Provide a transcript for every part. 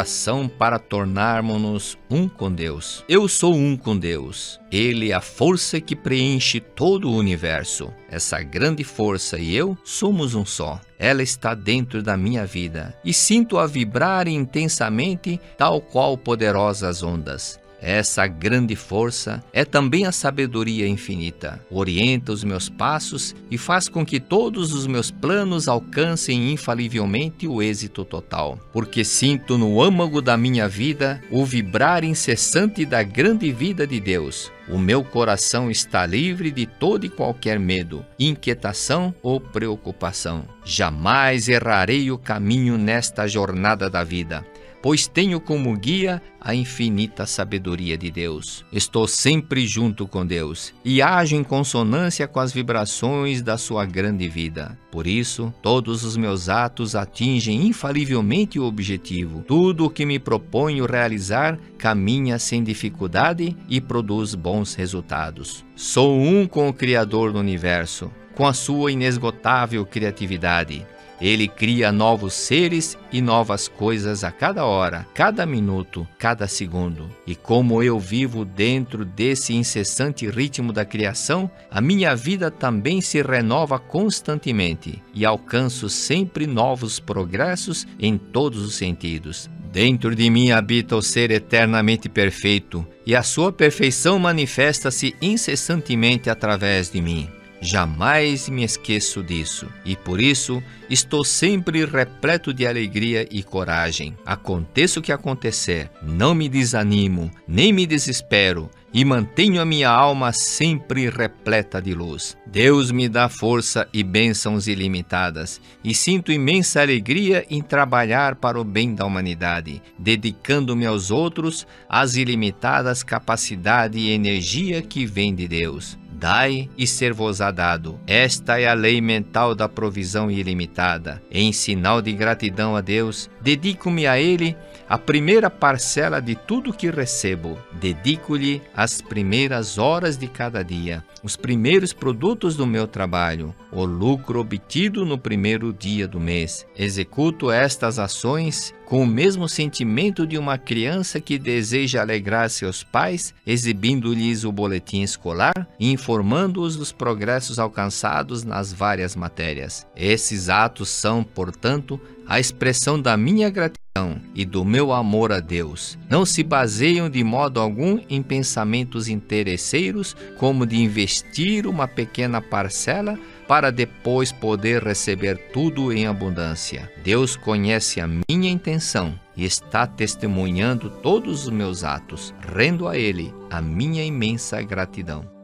oração para tornarmos-nos um com Deus. Eu sou um com Deus. Ele é a força que preenche todo o universo. Essa grande força e eu somos um só. Ela está dentro da minha vida e sinto-a vibrar intensamente, tal qual poderosas ondas. É essa grande força é também a sabedoria infinita. Orienta os meus passos e faz com que todos os meus planos alcancem infalivelmente o êxito total, porque sinto no âmago da minha vida o vibrar incessante da grande vida de Deus. O meu coração está livre de todo e qualquer medo, inquietação ou preocupação. Jamais errarei o caminho nesta jornada da vida pois tenho como guia a infinita sabedoria de Deus. Estou sempre junto com Deus e ajo em consonância com as vibrações da sua grande vida. Por isso, todos os meus atos atingem infalivelmente o objetivo. Tudo o que me proponho realizar caminha sem dificuldade e produz bons resultados. Sou um com o Criador do universo, com a sua inesgotável criatividade. Ele cria novos seres e novas coisas a cada hora, cada minuto, cada segundo. E como eu vivo dentro desse incessante ritmo da criação, a minha vida também se renova constantemente e alcanço sempre novos progressos em todos os sentidos. Dentro de mim habita o ser eternamente perfeito, e a sua perfeição manifesta-se incessantemente através de mim. Jamais me esqueço disso e por isso estou sempre repleto de alegria e coragem. Aconteça o que acontecer, não me desanimo, nem me desespero, e mantenho a minha alma sempre repleta de luz. Deus me dá força e bênçãos ilimitadas, e sinto imensa alegria em trabalhar para o bem da humanidade, dedicando-me aos outros as ilimitadas capacidade e energia que vem de Deus. Dai e ser-vos-á dado. Esta é a lei mental da provisão ilimitada. Em sinal de gratidão a Deus, dedico-me a Ele a primeira parcela de tudo que recebo, dedico-lhe as primeiras horas de cada dia, os primeiros produtos do meu trabalho, o lucro obtido no primeiro dia do mês. Executo estas ações com o mesmo sentimento de uma criança que deseja alegrar seus pais, exibindo-lhes o boletim escolar e informando-os dos progressos alcançados nas várias matérias. Esses atos são, portanto, a expressão da minha gratidão e do meu amor a Deus. Não se baseiam de modo algum em pensamentos interesseiros, como de investir uma pequena parcela para depois poder receber tudo em abundância. Deus conhece a minha intenção e está testemunhando todos os meus atos, rendo a Ele a minha imensa gratidão.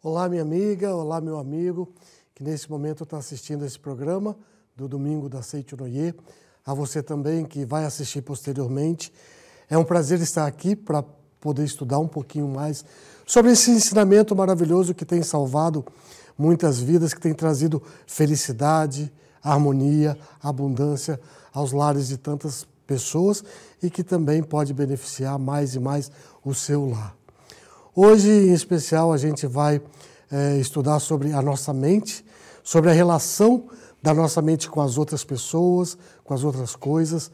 Olá, minha amiga, olá, meu amigo, que nesse momento está assistindo esse programa do domingo da Seitonoye. A você também que vai assistir posteriormente. É um prazer estar aqui para poder estudar um pouquinho mais sobre esse ensinamento maravilhoso que tem salvado muitas vidas, que tem trazido felicidade, harmonia, abundância aos lares de tantas pessoas e que também pode beneficiar mais e mais o seu lar. Hoje, em especial, a gente vai é, estudar sobre a nossa mente, sobre a relação da nossa mente com as outras pessoas, com as outras coisas,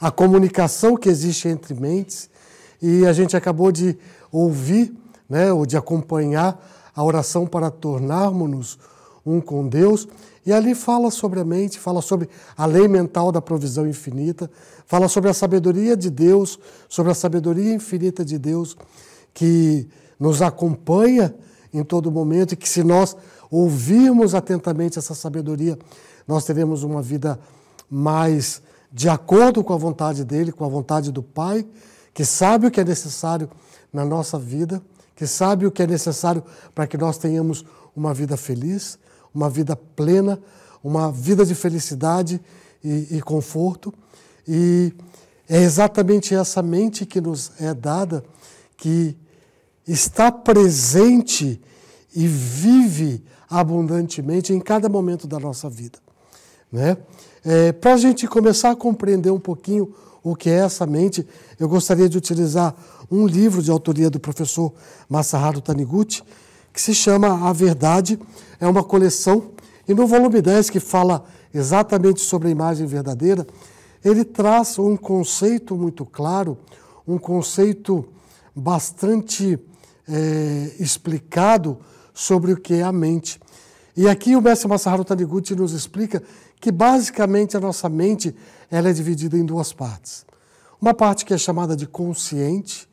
a comunicação que existe entre mentes. E a gente acabou de ouvir, né, ou de acompanhar a oração para tornarmos-nos um com Deus. E ali fala sobre a mente, fala sobre a lei mental da provisão infinita, fala sobre a sabedoria de Deus, sobre a sabedoria infinita de Deus que nos acompanha em todo momento e que se nós ouvirmos atentamente essa sabedoria, nós teremos uma vida mais de acordo com a vontade dele, com a vontade do Pai, que sabe o que é necessário na nossa vida, que sabe o que é necessário para que nós tenhamos uma vida feliz, uma vida plena, uma vida de felicidade e, e conforto. E é exatamente essa mente que nos é dada que está presente e vive abundantemente em cada momento da nossa vida. Né? É, Para a gente começar a compreender um pouquinho o que é essa mente, eu gostaria de utilizar um livro de autoria do professor Masaharu Taniguchi, que se chama A Verdade, é uma coleção, e no volume 10, que fala exatamente sobre a imagem verdadeira, ele traz um conceito muito claro, um conceito bastante é, explicado sobre o que é a mente. E aqui o mestre Masaharu Taniguchi nos explica que basicamente a nossa mente ela é dividida em duas partes. Uma parte que é chamada de consciente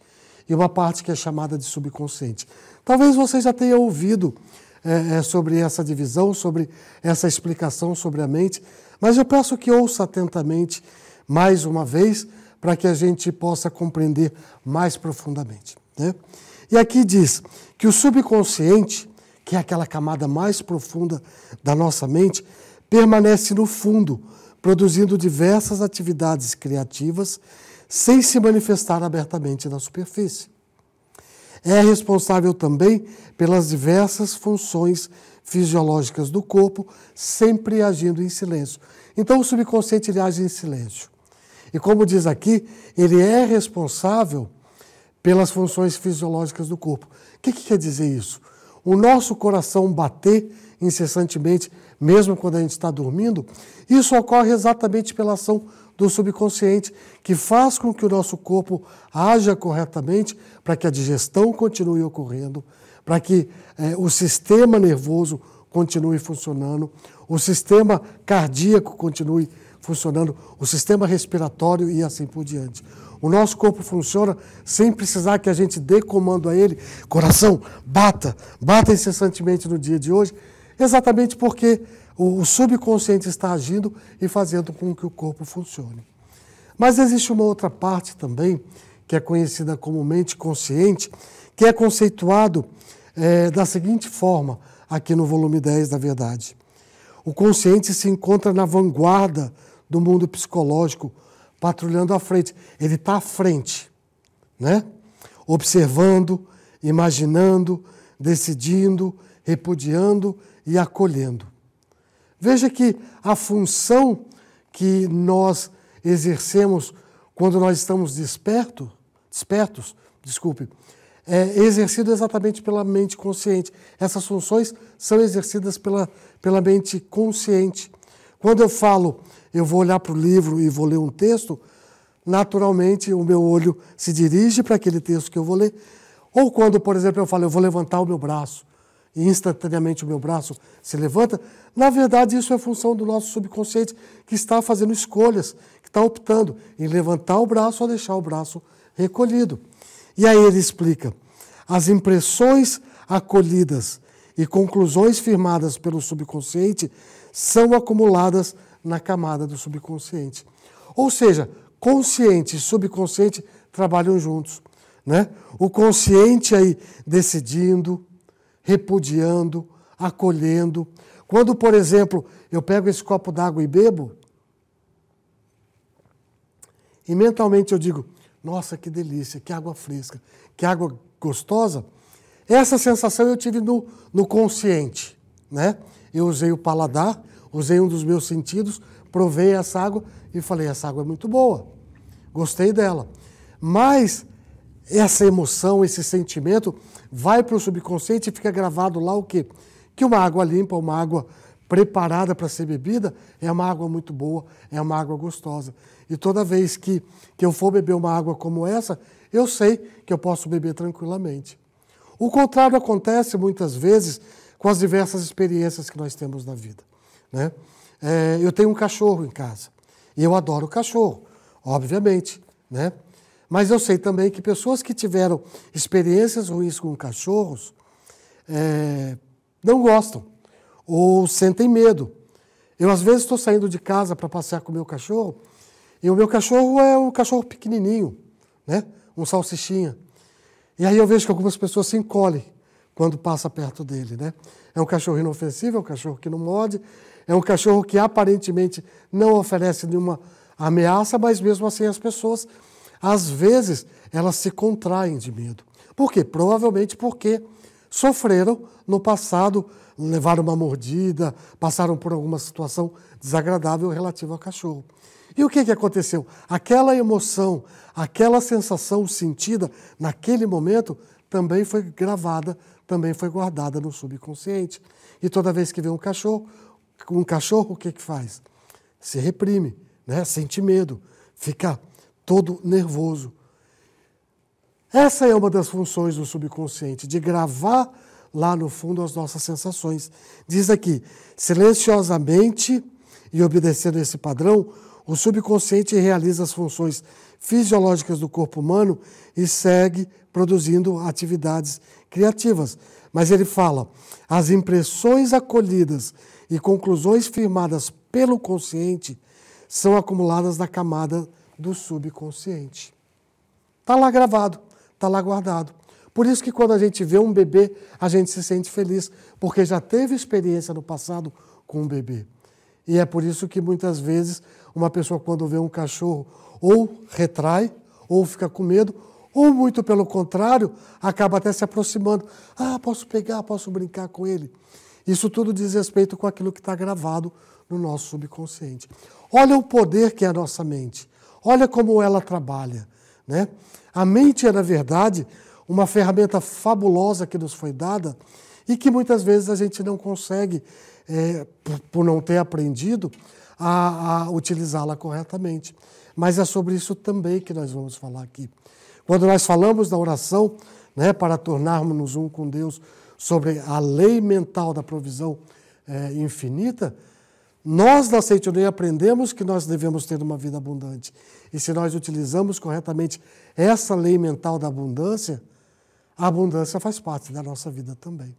e uma parte que é chamada de subconsciente. Talvez você já tenha ouvido é, é sobre essa divisão, sobre essa explicação sobre a mente, mas eu peço que ouça atentamente mais uma vez para que a gente possa compreender mais profundamente. Né? E aqui diz que o subconsciente, que é aquela camada mais profunda da nossa mente, permanece no fundo, produzindo diversas atividades criativas sem se manifestar abertamente na superfície. É responsável também pelas diversas funções fisiológicas do corpo, sempre agindo em silêncio. Então, o subconsciente ele age em silêncio. E como diz aqui, ele é responsável pelas funções fisiológicas do corpo. O que, que quer dizer isso? O nosso coração bater incessantemente, mesmo quando a gente está dormindo, isso ocorre exatamente pela ação do subconsciente, que faz com que o nosso corpo haja corretamente para que a digestão continue ocorrendo, para que eh, o sistema nervoso continue funcionando, o sistema cardíaco continue funcionando, o sistema respiratório e assim por diante. O nosso corpo funciona sem precisar que a gente dê comando a ele. Coração, bata, bata incessantemente no dia de hoje, exatamente porque o, subconsciente está agindo e fazendo com que o corpo funcione. Mas existe uma outra parte também, que é conhecida como mente consciente, que é conceituado é, da seguinte forma, aqui no volume 10 da Verdade. O consciente se encontra na vanguarda do mundo psicológico patrulhando à frente. Ele está à frente, né? observando, imaginando, decidindo, repudiando e acolhendo. Veja que a função que nós exercemos quando nós estamos desperto, despertos, desculpe, é exercido exatamente pela mente consciente. Essas funções são exercidas pela, pela mente consciente. Quando eu falo, eu vou olhar para o livro e vou ler um texto, naturalmente o meu olho se dirige para aquele texto que eu vou ler. Ou quando, por exemplo, eu falo, eu vou levantar o meu braço, e instantaneamente o meu braço se levanta, na verdade isso é função do nosso subconsciente que está fazendo escolhas, que está optando em levantar o braço ou deixar o braço recolhido. E aí ele explica: as impressões acolhidas e conclusões firmadas pelo subconsciente são acumuladas na camada do subconsciente. Ou seja, consciente e subconsciente trabalham juntos. Né? O consciente aí decidindo, repudiando, acolhendo. Quando, por exemplo, eu pego esse copo d'água e bebo, e mentalmente eu digo: nossa, que delícia, que água fresca, que água gostosa. Essa sensação eu tive no, no consciente. Né? Eu usei o paladar, usei um dos meus sentidos, provei essa água e falei: essa água é muito boa, gostei dela. Mas essa emoção, esse sentimento vai para o subconsciente e fica gravado lá o quê? Que uma água limpa, uma água preparada para ser bebida, é uma água muito boa, é uma água gostosa. E toda vez que, que eu for beber uma água como essa, eu sei que eu posso beber tranquilamente. O contrário acontece muitas vezes com as diversas experiências que nós temos na vida. Né? É, eu tenho um cachorro em casa e eu adoro cachorro, obviamente, né? Mas eu sei também que pessoas que tiveram experiências ruins com cachorros é, não gostam ou sentem medo. Eu às vezes estou saindo de casa para passear com o meu cachorro e o meu cachorro é um cachorro pequenininho, né? Um salsichinha. E aí eu vejo que algumas pessoas se encolhem quando passa perto dele. Né? É um cachorro inofensivo, é um cachorro que não morde, é um cachorro que aparentemente não oferece nenhuma ameaça, mas mesmo assim as pessoas, às vezes, elas se contraem de medo. Por quê? Provavelmente porque sofreram no passado, levaram uma mordida, passaram por alguma situação desagradável relativa ao cachorro. E o que, que aconteceu? Aquela emoção, aquela sensação sentida naquele momento também foi gravada também foi guardada no subconsciente. E toda vez que vê um cachorro, um cachorro o que, que faz? Se reprime, né? sente medo, fica todo nervoso. Essa é uma das funções do subconsciente, de gravar lá no fundo as nossas sensações. Diz aqui, silenciosamente e obedecendo esse padrão, o subconsciente realiza as funções fisiológicas do corpo humano e segue produzindo atividades criativas. Mas ele fala: as impressões acolhidas e conclusões firmadas pelo consciente são acumuladas na camada do subconsciente. Está lá gravado, está lá guardado. Por isso que quando a gente vê um bebê, a gente se sente feliz, porque já teve experiência no passado com um bebê. E é por isso que muitas vezes uma pessoa, quando vê um cachorro, ou retrai, ou fica com medo, ou muito pelo contrário, acaba até se aproximando. Ah, posso pegar, posso brincar com ele. Isso tudo diz respeito com aquilo que está gravado no nosso subconsciente. Olha o poder que é a nossa mente. Olha como ela trabalha. Né? A mente é, na verdade, uma ferramenta fabulosa que nos foi dada e que muitas vezes a gente não consegue, é, por, não ter aprendido, a, a utilizá-la corretamente. Mas é sobre isso também que nós vamos falar aqui. Quando nós falamos da oração, né, para tornarmos um com Deus sobre a lei mental da provisão é, infinita, nós da Centuria aprendemos que nós devemos ter uma vida abundante. E se nós utilizamos corretamente essa lei mental da abundância, a abundância faz parte da nossa vida também.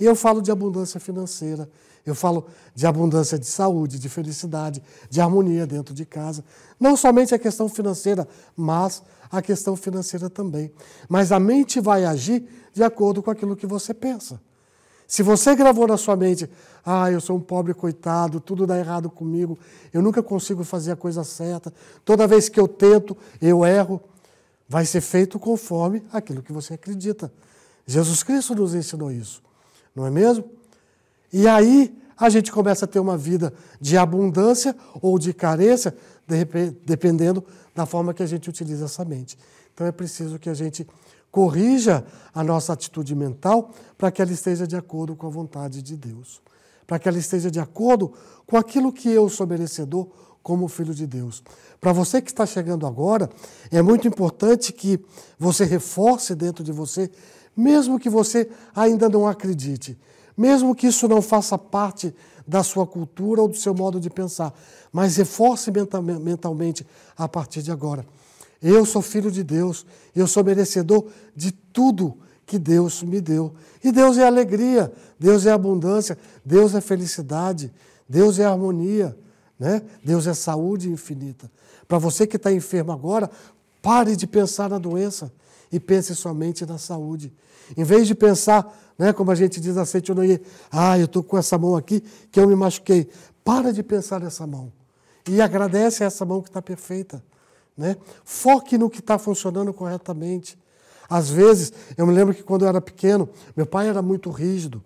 E eu falo de abundância financeira, eu falo de abundância de saúde, de felicidade, de harmonia dentro de casa. Não somente a questão financeira, mas a questão financeira também. Mas a mente vai agir de acordo com aquilo que você pensa. Se você gravou na sua mente, ah, eu sou um pobre coitado, tudo dá errado comigo, eu nunca consigo fazer a coisa certa, toda vez que eu tento, eu erro, vai ser feito conforme aquilo que você acredita. Jesus Cristo nos ensinou isso, não é mesmo? E aí a gente começa a ter uma vida de abundância ou de carência, dependendo da forma que a gente utiliza essa mente. Então é preciso que a gente corrija a nossa atitude mental para que ela esteja de acordo com a vontade de Deus, para que ela esteja de acordo com aquilo que eu sou merecedor como filho de Deus. Para você que está chegando agora, é muito importante que você reforce dentro de você, mesmo que você ainda não acredite, mesmo que isso não faça parte da sua cultura ou do seu modo de pensar, mas reforce mentalmente a partir de agora. Eu sou filho de Deus, eu sou merecedor de tudo que Deus me deu. E Deus é alegria, Deus é abundância, Deus é felicidade, Deus é harmonia, né? Deus é saúde infinita. Para você que está enfermo agora, pare de pensar na doença e pense somente na saúde. Em vez de pensar né? Como a gente diz na centurião, ah, eu estou com essa mão aqui que eu me machuquei. Para de pensar nessa mão. E agradece a essa mão que está perfeita. Né? Foque no que está funcionando corretamente. Às vezes, eu me lembro que quando eu era pequeno, meu pai era muito rígido.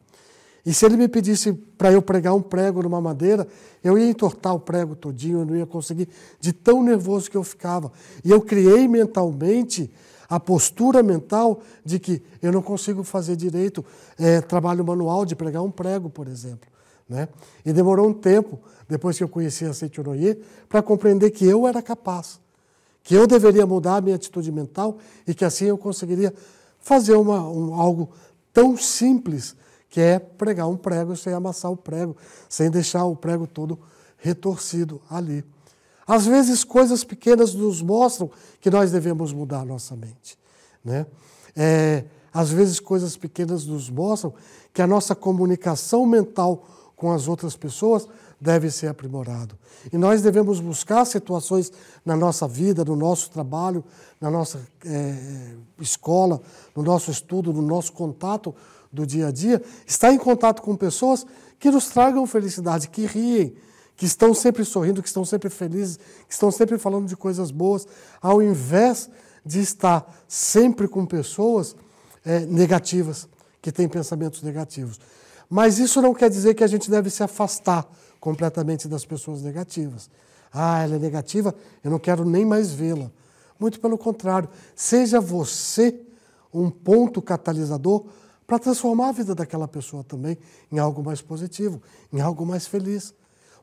E se ele me pedisse para eu pregar um prego numa madeira, eu ia entortar o prego todinho, eu não ia conseguir, de tão nervoso que eu ficava. E eu criei mentalmente a postura mental de que eu não consigo fazer direito é, trabalho manual de pregar um prego, por exemplo. Né? E demorou um tempo, depois que eu conheci a Seitiroye, para compreender que eu era capaz, que eu deveria mudar a minha atitude mental e que assim eu conseguiria fazer uma, um, algo tão simples que é pregar um prego sem amassar o prego, sem deixar o prego todo retorcido ali. Às vezes, coisas pequenas nos mostram que nós devemos mudar nossa mente. Né? É, às vezes, coisas pequenas nos mostram que a nossa comunicação mental com as outras pessoas deve ser aprimorado. E nós devemos buscar situações na nossa vida, no nosso trabalho, na nossa é, escola, no nosso estudo, no nosso contato do dia a dia, estar em contato com pessoas que nos tragam felicidade, que riem, que estão sempre sorrindo, que estão sempre felizes, que estão sempre falando de coisas boas, ao invés de estar sempre com pessoas é, negativas, que têm pensamentos negativos. Mas isso não quer dizer que a gente deve se afastar completamente das pessoas negativas. Ah, ela é negativa, eu não quero nem mais vê-la. Muito pelo contrário, seja você um ponto catalisador para transformar a vida daquela pessoa também em algo mais positivo, em algo mais feliz.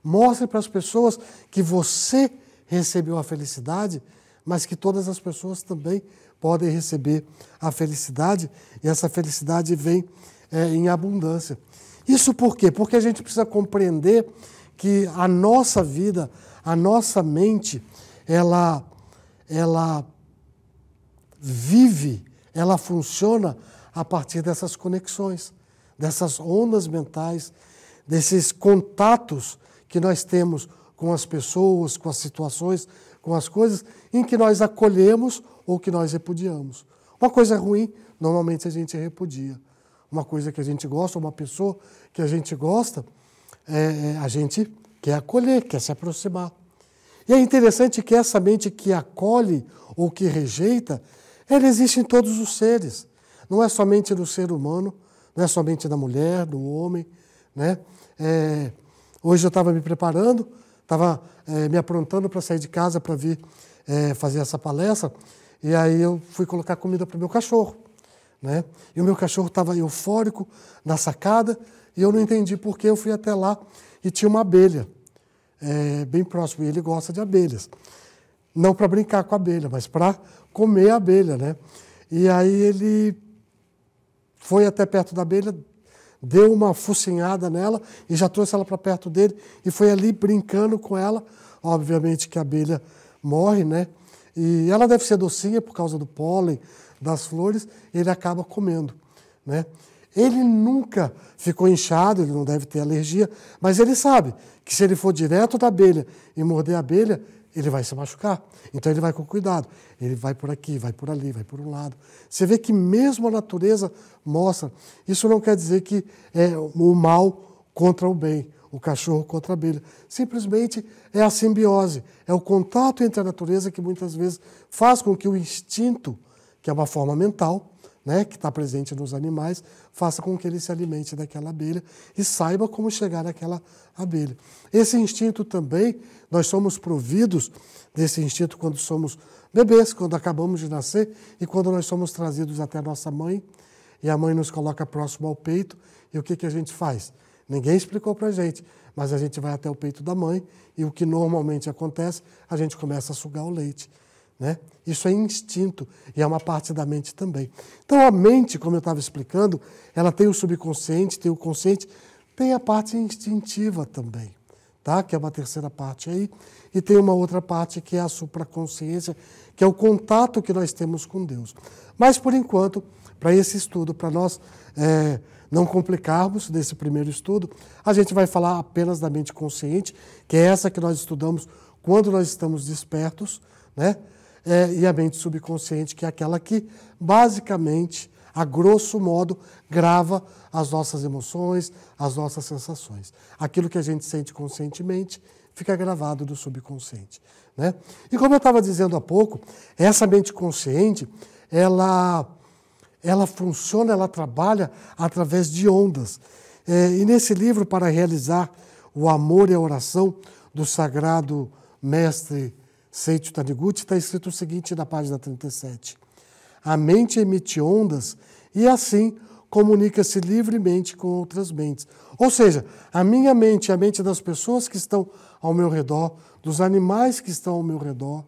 Mostre para as pessoas que você recebeu a felicidade, mas que todas as pessoas também podem receber a felicidade e essa felicidade vem é, em abundância. Isso por quê? Porque a gente precisa compreender que a nossa vida, a nossa mente, ela, ela vive, ela funciona a partir dessas conexões, dessas ondas mentais, desses contatos que nós temos com as pessoas, com as situações, com as coisas em que nós acolhemos ou que nós repudiamos. Uma coisa ruim, normalmente a gente repudia. Uma coisa que a gente gosta, uma pessoa que a gente gosta, é, é a gente quer acolher, quer se aproximar. E é interessante que essa mente que acolhe ou que rejeita, ela existe em todos os seres. Não é somente no ser humano, não é somente na mulher, do homem, né? É, Hoje eu estava me preparando, estava é, eh, me aprontando para sair de casa para vir é, fazer essa palestra, e aí eu fui colocar comida para o meu cachorro. Né? E o meu cachorro estava eufórico na sacada, e eu não entendi porque eu fui até lá e tinha uma abelha é, bem próximo, e ele gosta de abelhas. Não para brincar com a abelha, mas para comer a abelha. Né? E aí ele foi até perto da abelha, deu uma focinhada nela e já trouxe ela para perto dele e foi ali brincando com ela. Obviamente que a abelha morre, né? E ela deve ser docinha por causa do pólen, das flores, ele acaba comendo, né? Ele nunca ficou inchado, ele não deve ter alergia, mas ele sabe que se ele for direto da abelha e morder a abelha, ele vai se machucar. Então ele vai com cuidado. Ele vai por aqui, vai por ali, vai por um lado. Você vê que mesmo a natureza mostra. Isso não quer dizer que é o mal contra o bem, o cachorro contra a abelha. Simplesmente é a simbiose, é o contato entre a natureza que muitas vezes faz com que o instinto, que é uma forma mental, né, que está presente nos animais, faça com que ele se alimente daquela abelha e saiba como chegar àquela abelha. Esse instinto também, nós somos providos desse instinto quando somos bebês, quando acabamos de nascer e quando nós somos trazidos até a nossa mãe e a mãe nos coloca próximo ao peito e o que, que a gente faz? Ninguém explicou para a gente, mas a gente vai até o peito da mãe e o que normalmente acontece, a gente começa a sugar o leite. Né? Isso é instinto e é uma parte da mente também. Então, a mente, como eu estava explicando, ela tem o subconsciente, tem o consciente, tem a parte instintiva também, tá? que é uma terceira parte aí, e tem uma outra parte que é a supraconsciência, que é o contato que nós temos com Deus. Mas, por enquanto, para esse estudo, para nós é, não complicarmos desse primeiro estudo, a gente vai falar apenas da mente consciente, que é essa que nós estudamos quando nós estamos despertos, né? é, e a mente subconsciente, que é aquela que basicamente, a grosso modo, grava as nossas emoções, as nossas sensações. Aquilo que a gente sente conscientemente fica gravado do subconsciente. Né? E como eu estava dizendo há pouco, essa mente consciente, ela, ela funciona, ela trabalha através de ondas. É, e nesse livro, para realizar o amor e a oração do sagrado mestre Seito Taniguchi, está escrito o seguinte na página 37. A mente emite ondas e assim comunica-se livremente com outras mentes. Ou seja, a minha mente, a mente das pessoas que estão ao meu redor, dos animais que estão ao meu redor,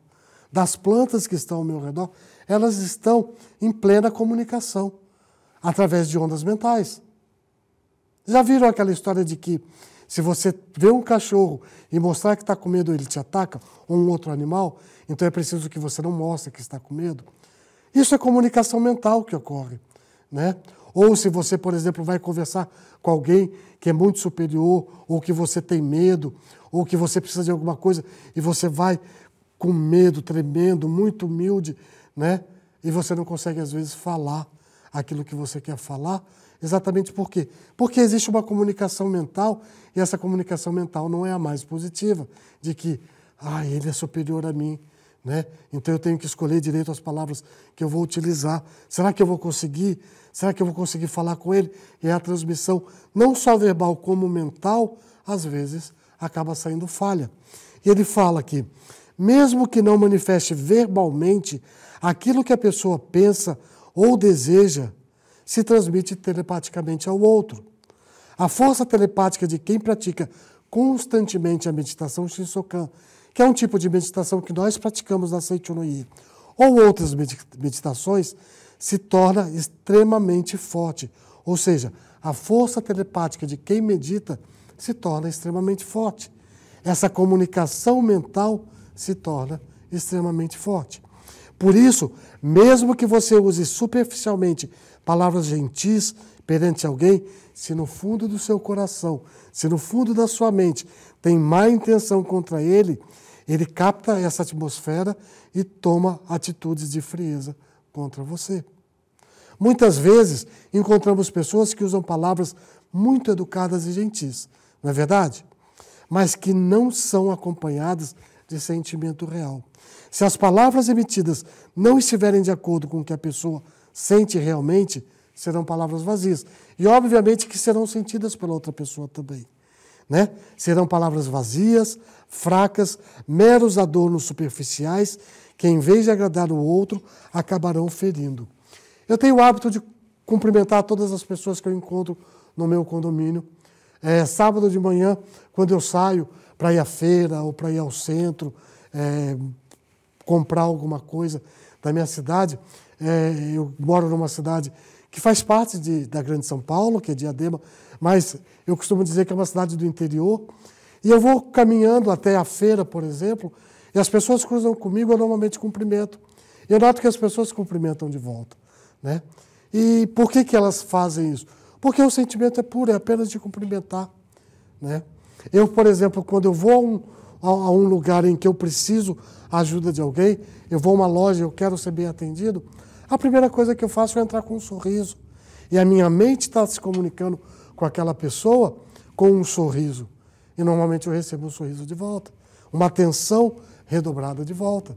das plantas que estão ao meu redor, elas estão em plena comunicação através de ondas mentais. Já viram aquela história de que se você vê um cachorro e mostrar que está com medo, ele te ataca, ou um outro animal, então é preciso que você não mostre que está com medo. Isso é comunicação mental que ocorre. Né? Ou se você, por exemplo, vai conversar com alguém que é muito superior, ou que você tem medo, ou que você precisa de alguma coisa, e você vai com medo, tremendo, muito humilde, né? e você não consegue, às vezes, falar aquilo que você quer falar, Exatamente por quê? Porque existe uma comunicação mental e essa comunicação mental não é a mais positiva, de que, ah, ele é superior a mim, né? Então eu tenho que escolher direito as palavras que eu vou utilizar. Será que eu vou conseguir? Será que eu vou conseguir falar com ele? E a transmissão, não só verbal como mental, às vezes acaba saindo falha. E ele fala que, mesmo que não manifeste verbalmente aquilo que a pessoa pensa ou deseja, se transmite telepaticamente ao outro. A força telepática de quem pratica constantemente a meditação Shinsokan, que é um tipo de meditação que nós praticamos na Seichonoyi, ou outras meditações, se torna extremamente forte. Ou seja, a força telepática de quem medita se torna extremamente forte. Essa comunicação mental se torna extremamente forte. Por isso, mesmo que você use superficialmente palavras gentis perante alguém, se no fundo do seu coração, se no fundo da sua mente tem má intenção contra ele, ele capta essa atmosfera e toma atitudes de frieza contra você. Muitas vezes encontramos pessoas que usam palavras muito educadas e gentis, não é verdade? Mas que não são acompanhadas de sentimento real. Se as palavras emitidas não estiverem de acordo com o que a pessoa sente realmente, serão palavras vazias. E obviamente que serão sentidas pela outra pessoa também. Né? Serão palavras vazias, fracas, meros adornos superficiais, que em vez de agradar o outro, acabarão ferindo. Eu tenho o hábito de cumprimentar todas as pessoas que eu encontro no meu condomínio. É, sábado de manhã, quando eu saio, para ir à feira ou para ir ao centro é, comprar alguma coisa da minha cidade. É, eu moro numa cidade que faz parte de, da Grande São Paulo, que é Diadema, mas eu costumo dizer que é uma cidade do interior. E eu vou caminhando até a feira, por exemplo, e as pessoas cruzam comigo, eu normalmente cumprimento. Eu noto que as pessoas cumprimentam de volta. Né? E por que, que elas fazem isso? Porque o sentimento é puro, é apenas de cumprimentar. Né? Eu, por exemplo, quando eu vou a um, a, um lugar em que eu preciso ajuda de alguém, eu vou a uma loja e eu quero ser bem atendido, a primeira coisa que eu faço é entrar com um sorriso. E a minha mente está se comunicando com aquela pessoa com um sorriso. E normalmente eu recebo um sorriso de volta, uma atenção redobrada de volta.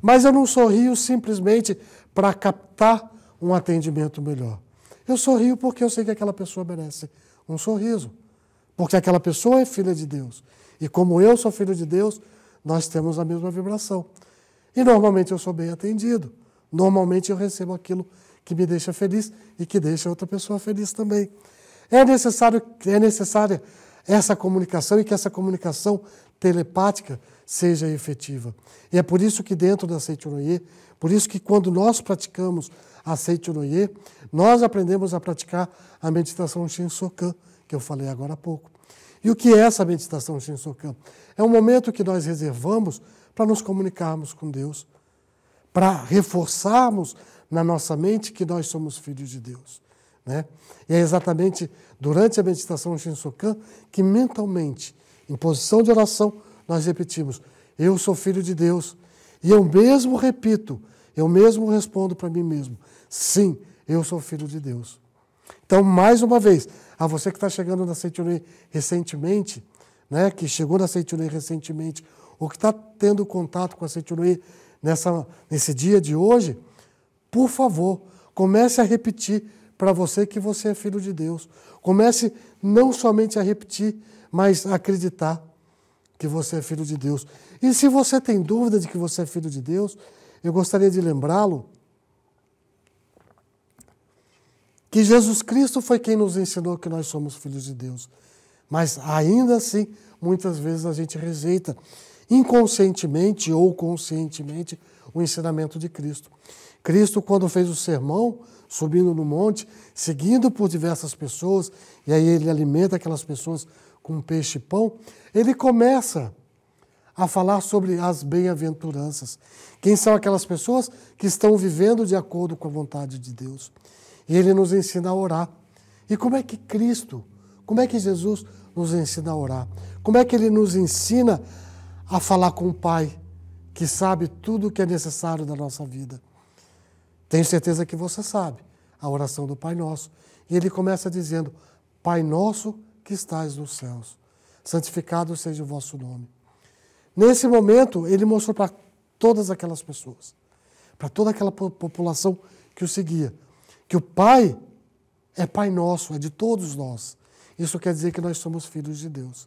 Mas eu não sorrio simplesmente para captar um atendimento melhor. Eu sorrio porque eu sei que aquela pessoa merece um sorriso. Porque aquela pessoa é filha de Deus. E como eu sou filho de Deus, nós temos a mesma vibração. E normalmente eu sou bem atendido. Normalmente eu recebo aquilo que me deixa feliz e que deixa outra pessoa feliz também. É necessário é necessária essa comunicação e que essa comunicação telepática seja efetiva. E é por isso que dentro da Seitonoye, por isso que quando nós praticamos a Seitonoye, nós aprendemos a praticar a meditação Shinsokan, que eu falei agora há pouco. E o que é essa meditação Shinsokan? É um momento que nós reservamos para nos comunicarmos com Deus, para reforçarmos na nossa mente que nós somos filhos de Deus. Né? E é exatamente durante a meditação Shinsokan que mentalmente, em posição de oração, nós repetimos: Eu sou filho de Deus. E eu mesmo repito, eu mesmo respondo para mim mesmo: Sim, eu sou filho de Deus. Então, mais uma vez, a ah, você que está chegando na Century recentemente, né, que chegou na Century recentemente, ou que está tendo contato com a Century nessa, nesse dia de hoje, por favor, comece a repetir para você que você é filho de Deus. Comece não somente a repetir, mas a acreditar que você é filho de Deus. E se você tem dúvida de que você é filho de Deus, eu gostaria de lembrá-lo que Jesus Cristo foi quem nos ensinou que nós somos filhos de Deus. Mas ainda assim, muitas vezes a gente rejeita inconscientemente ou conscientemente o ensinamento de Cristo. Cristo, quando fez o sermão, subindo no monte, seguindo por diversas pessoas, e aí ele alimenta aquelas pessoas com peixe e pão, ele começa a falar sobre as bem-aventuranças. Quem são aquelas pessoas que estão vivendo de acordo com a vontade de Deus? E ele nos ensina a orar. E como é que Cristo, como é que Jesus nos ensina a orar? Como é que ele nos ensina a falar com o Pai, que sabe tudo o que é necessário da nossa vida? Tenho certeza que você sabe a oração do Pai Nosso. E ele começa dizendo: Pai nosso que estás nos céus, santificado seja o vosso nome. Nesse momento, ele mostrou para todas aquelas pessoas, para toda aquela população que o seguia, que o Pai é Pai nosso, é de todos nós. Isso quer dizer que nós somos filhos de Deus.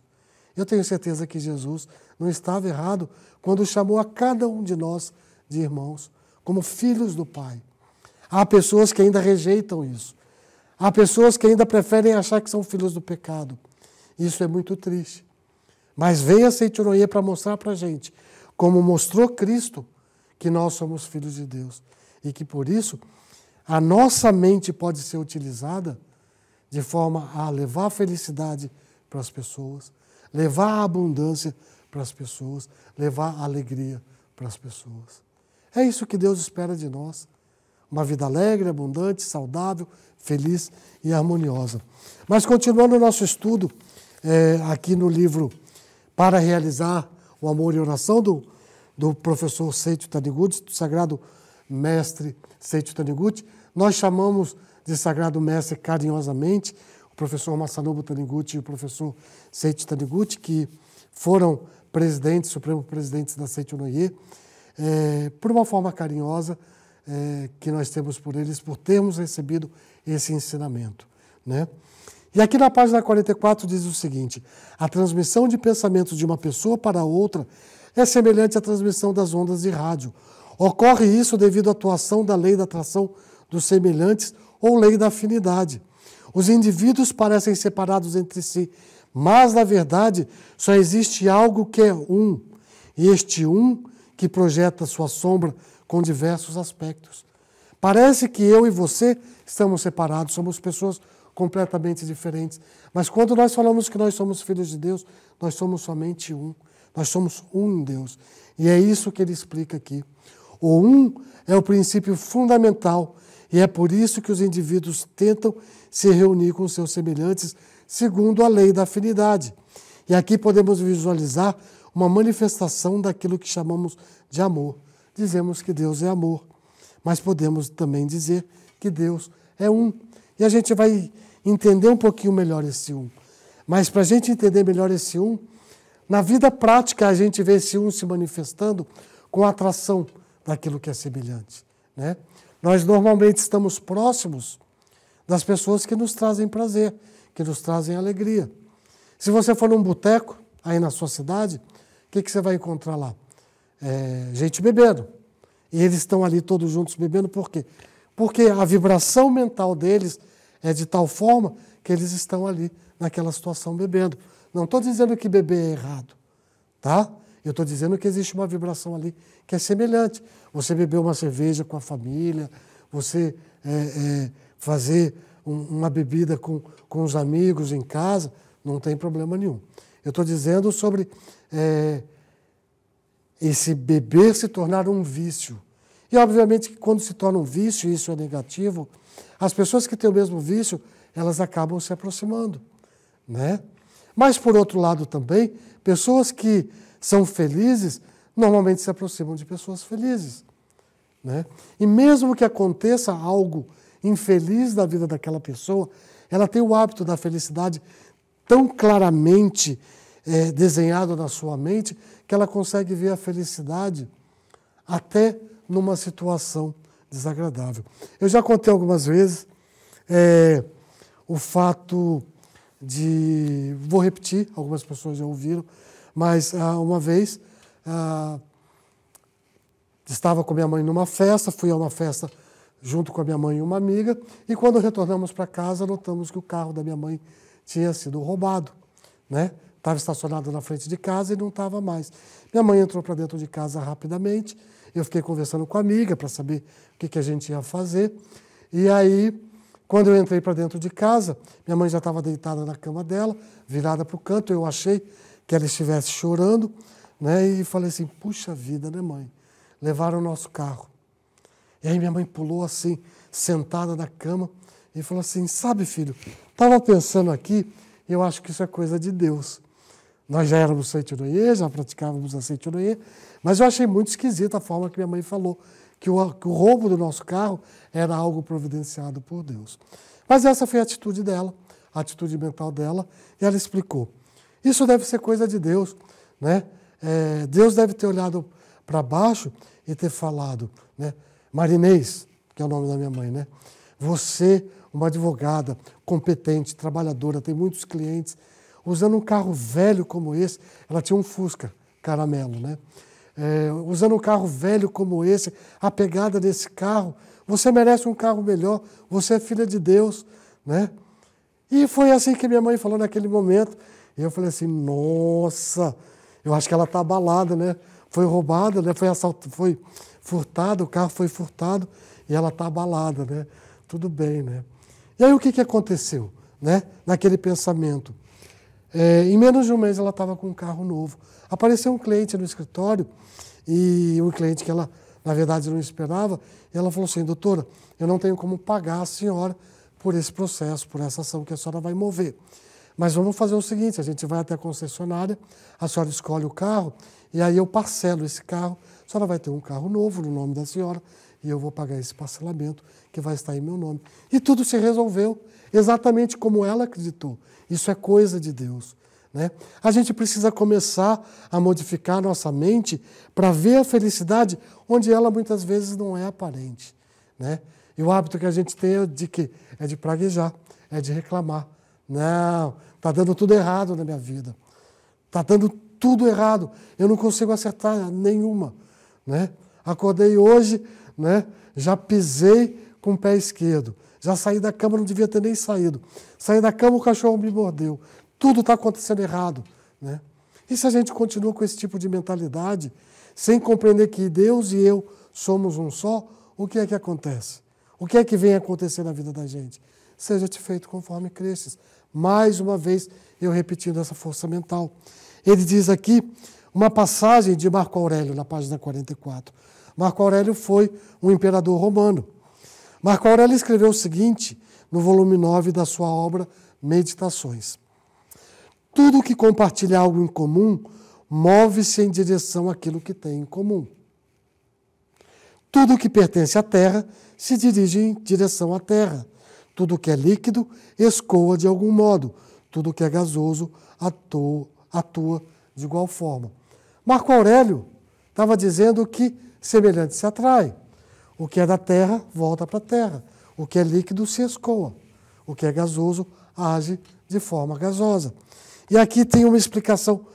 Eu tenho certeza que Jesus não estava errado quando chamou a cada um de nós de irmãos, como filhos do Pai. Há pessoas que ainda rejeitam isso. Há pessoas que ainda preferem achar que são filhos do pecado. Isso é muito triste. Mas venha a Centuroia para mostrar para a gente, como mostrou Cristo, que nós somos filhos de Deus. E que por isso a nossa mente pode ser utilizada de forma a levar felicidade para as pessoas, levar abundância para as pessoas, levar alegria para as pessoas. É isso que Deus espera de nós. Uma vida alegre, abundante, saudável, feliz e harmoniosa. Mas continuando o nosso estudo, é, aqui no livro Para Realizar o Amor e Oração, do, do professor Seito Taniguchi, do sagrado mestre Seito Taniguchi, nós chamamos de Sagrado Mestre carinhosamente o professor Masanobu Taniguchi e o professor Seiichi Taniguchi, que foram presidentes, supremo presidentes da Seitonoye, é, por uma forma carinhosa é, que nós temos por eles, por termos recebido esse ensinamento. Né? E aqui na página 44 diz o seguinte: a transmissão de pensamentos de uma pessoa para outra é semelhante à transmissão das ondas de rádio. Ocorre isso devido à atuação da lei da atração dos semelhantes ou lei da afinidade. Os indivíduos parecem separados entre si, mas na verdade só existe algo que é um, e este um que projeta sua sombra com diversos aspectos. Parece que eu e você estamos separados, somos pessoas completamente diferentes, mas quando nós falamos que nós somos filhos de Deus, nós somos somente um. Nós somos um em Deus. E é isso que ele explica aqui. O um é o princípio fundamental e é por isso que os indivíduos tentam se reunir com seus semelhantes, segundo a lei da afinidade. E aqui podemos visualizar uma manifestação daquilo que chamamos de amor. Dizemos que Deus é amor, mas podemos também dizer que Deus é um. E a gente vai entender um pouquinho melhor esse um. Mas para a gente entender melhor esse um, na vida prática a gente vê esse um se manifestando com a atração daquilo que é semelhante. Né? Nós normalmente estamos próximos das pessoas que nos trazem prazer, que nos trazem alegria. Se você for num boteco, aí na sua cidade, o que, que você vai encontrar lá? É, gente bebendo. E eles estão ali todos juntos bebendo, por quê? Porque a vibração mental deles é de tal forma que eles estão ali naquela situação bebendo. Não estou dizendo que beber é errado, tá? Eu estou dizendo que existe uma vibração ali que é semelhante você beber uma cerveja com a família, você é, é, fazer um, uma bebida com, com os amigos em casa, não tem problema nenhum. Eu estou dizendo sobre é, esse beber se tornar um vício. E, obviamente, que quando se torna um vício, isso é negativo, as pessoas que têm o mesmo vício, elas acabam se aproximando. Né? Mas, por outro lado, também, pessoas que são felizes normalmente se aproximam de pessoas felizes. Né? E mesmo que aconteça algo infeliz da vida daquela pessoa, ela tem o hábito da felicidade tão claramente é, desenhado na sua mente que ela consegue ver a felicidade até numa situação desagradável. Eu já contei algumas vezes é, o fato de. Vou repetir, algumas pessoas já ouviram, mas ah, uma vez ah, Estava com minha mãe numa festa, fui a uma festa junto com a minha mãe e uma amiga, e quando retornamos para casa, notamos que o carro da minha mãe tinha sido roubado, né? Estava estacionado na frente de casa e não estava mais. Minha mãe entrou para dentro de casa rapidamente, eu fiquei conversando com a amiga para saber o que, que a gente ia fazer, e aí, quando eu entrei para dentro de casa, minha mãe já estava deitada na cama dela, virada para o canto, eu achei que ela estivesse chorando, né? E falei assim, puxa vida, né mãe? levaram o nosso carro. E aí minha mãe pulou assim, sentada na cama, e falou assim: Sabe, filho, estava pensando aqui, e eu acho que isso é coisa de Deus. Nós já éramos Saint-Honoré, já praticávamos a saint mas eu achei muito esquisita a forma que minha mãe falou, que o, que o roubo do nosso carro era algo providenciado por Deus. Mas essa foi a atitude dela, a atitude mental dela, e ela explicou. Isso deve ser coisa de Deus, né? É, Deus deve ter olhado para baixo e ter falado, né? Marinês, que é o nome da minha mãe, né? Você, uma advogada competente, trabalhadora, tem muitos clientes, usando um carro velho como esse, ela tinha um Fusca caramelo, né? É, usando um carro velho como esse, a pegada desse carro, você merece um carro melhor, você é filha de Deus, né? E foi assim que minha mãe falou naquele momento. E eu falei assim: nossa, eu acho que ela está abalada, né? foi roubada, né? foi, assalto, foi furtada, o carro foi furtado e ela está abalada. Né? Tudo bem. Né? E aí o que, que aconteceu né? naquele pensamento? É, em menos de um mês ela estava com um carro novo. Apareceu um cliente no escritório e um cliente que ela, na verdade, não esperava. E ela falou assim, doutora, eu não tenho como pagar a senhora por esse processo, por essa ação que a senhora vai mover. Mas vamos fazer o seguinte: a gente vai até a concessionária, a senhora escolhe o carro e aí eu parcelo esse carro. A senhora vai ter um carro novo no nome da senhora e eu vou pagar esse parcelamento que vai estar em meu nome. E tudo se resolveu exatamente como ela acreditou. Isso é coisa de Deus. Né? A gente precisa começar a modificar nossa mente para ver a felicidade onde ela muitas vezes não é aparente. Né? E o hábito que a gente tem é de que é de praguejar, é de reclamar. Não, Está dando tudo errado na minha vida. Está dando tudo errado. Eu não consigo acertar nenhuma. Né? Acordei hoje, né? já pisei com o pé esquerdo. Já saí da cama, não devia ter nem saído. Saí da cama, o cachorro me mordeu. Tudo está acontecendo errado. Né? E se a gente continua com esse tipo de mentalidade, sem compreender que Deus e eu somos um só, o que é que acontece? O que é que vem acontecer na vida da gente? Seja-te feito conforme cresces. Mais uma vez, eu repetindo essa força mental. Ele diz aqui uma passagem de Marco Aurélio, na página 44. Marco Aurélio foi um imperador romano. Marco Aurélio escreveu o seguinte no volume 9 da sua obra Meditações: Tudo que compartilha algo em comum move-se em direção àquilo que tem em comum. Tudo que pertence à terra se dirige em direção à terra. Tudo que é líquido escoa de algum modo, tudo que é gasoso atua, atua de igual forma. Marco Aurélio estava dizendo que semelhante se atrai. O que é da terra volta para a terra. O que é líquido se escoa. O que é gasoso age de forma gasosa. E aqui tem uma explicação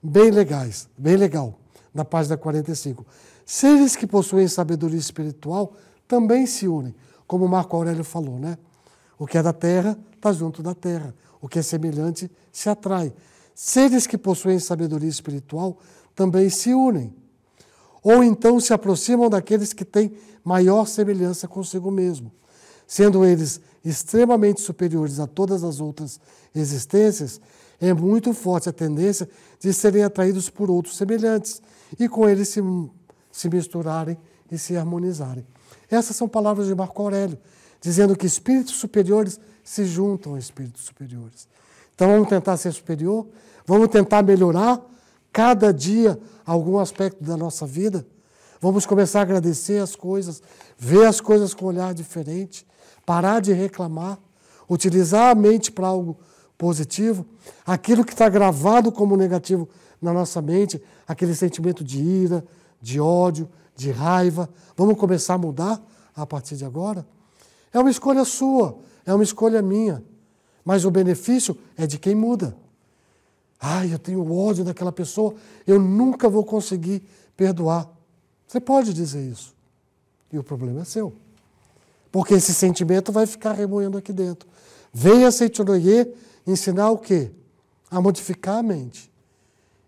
bem legais, bem legal, na página 45. Seres que possuem sabedoria espiritual também se unem, como Marco Aurélio falou, né? O que é da terra está junto da terra. O que é semelhante se atrai. Seres que possuem sabedoria espiritual também se unem. Ou então se aproximam daqueles que têm maior semelhança consigo mesmo. Sendo eles extremamente superiores a todas as outras existências, é muito forte a tendência de serem atraídos por outros semelhantes e com eles se, se misturarem e se harmonizarem. Essas são palavras de Marco Aurélio, dizendo que espíritos superiores se juntam a espíritos superiores. Então vamos tentar ser superior, vamos tentar melhorar cada dia algum aspecto da nossa vida. Vamos começar a agradecer as coisas, ver as coisas com um olhar diferente, parar de reclamar, utilizar a mente para algo positivo. Aquilo que está gravado como negativo na nossa mente, aquele sentimento de ira, de ódio, de raiva, vamos começar a mudar a partir de agora? É uma escolha sua, é uma escolha minha. Mas o benefício é de quem muda. Ai, eu tenho ódio daquela pessoa, eu nunca vou conseguir perdoar. Você pode dizer isso. E o problema é seu. Porque esse sentimento vai ficar remoendo aqui dentro. Venha Seitonoye ensinar o quê? A modificar a mente.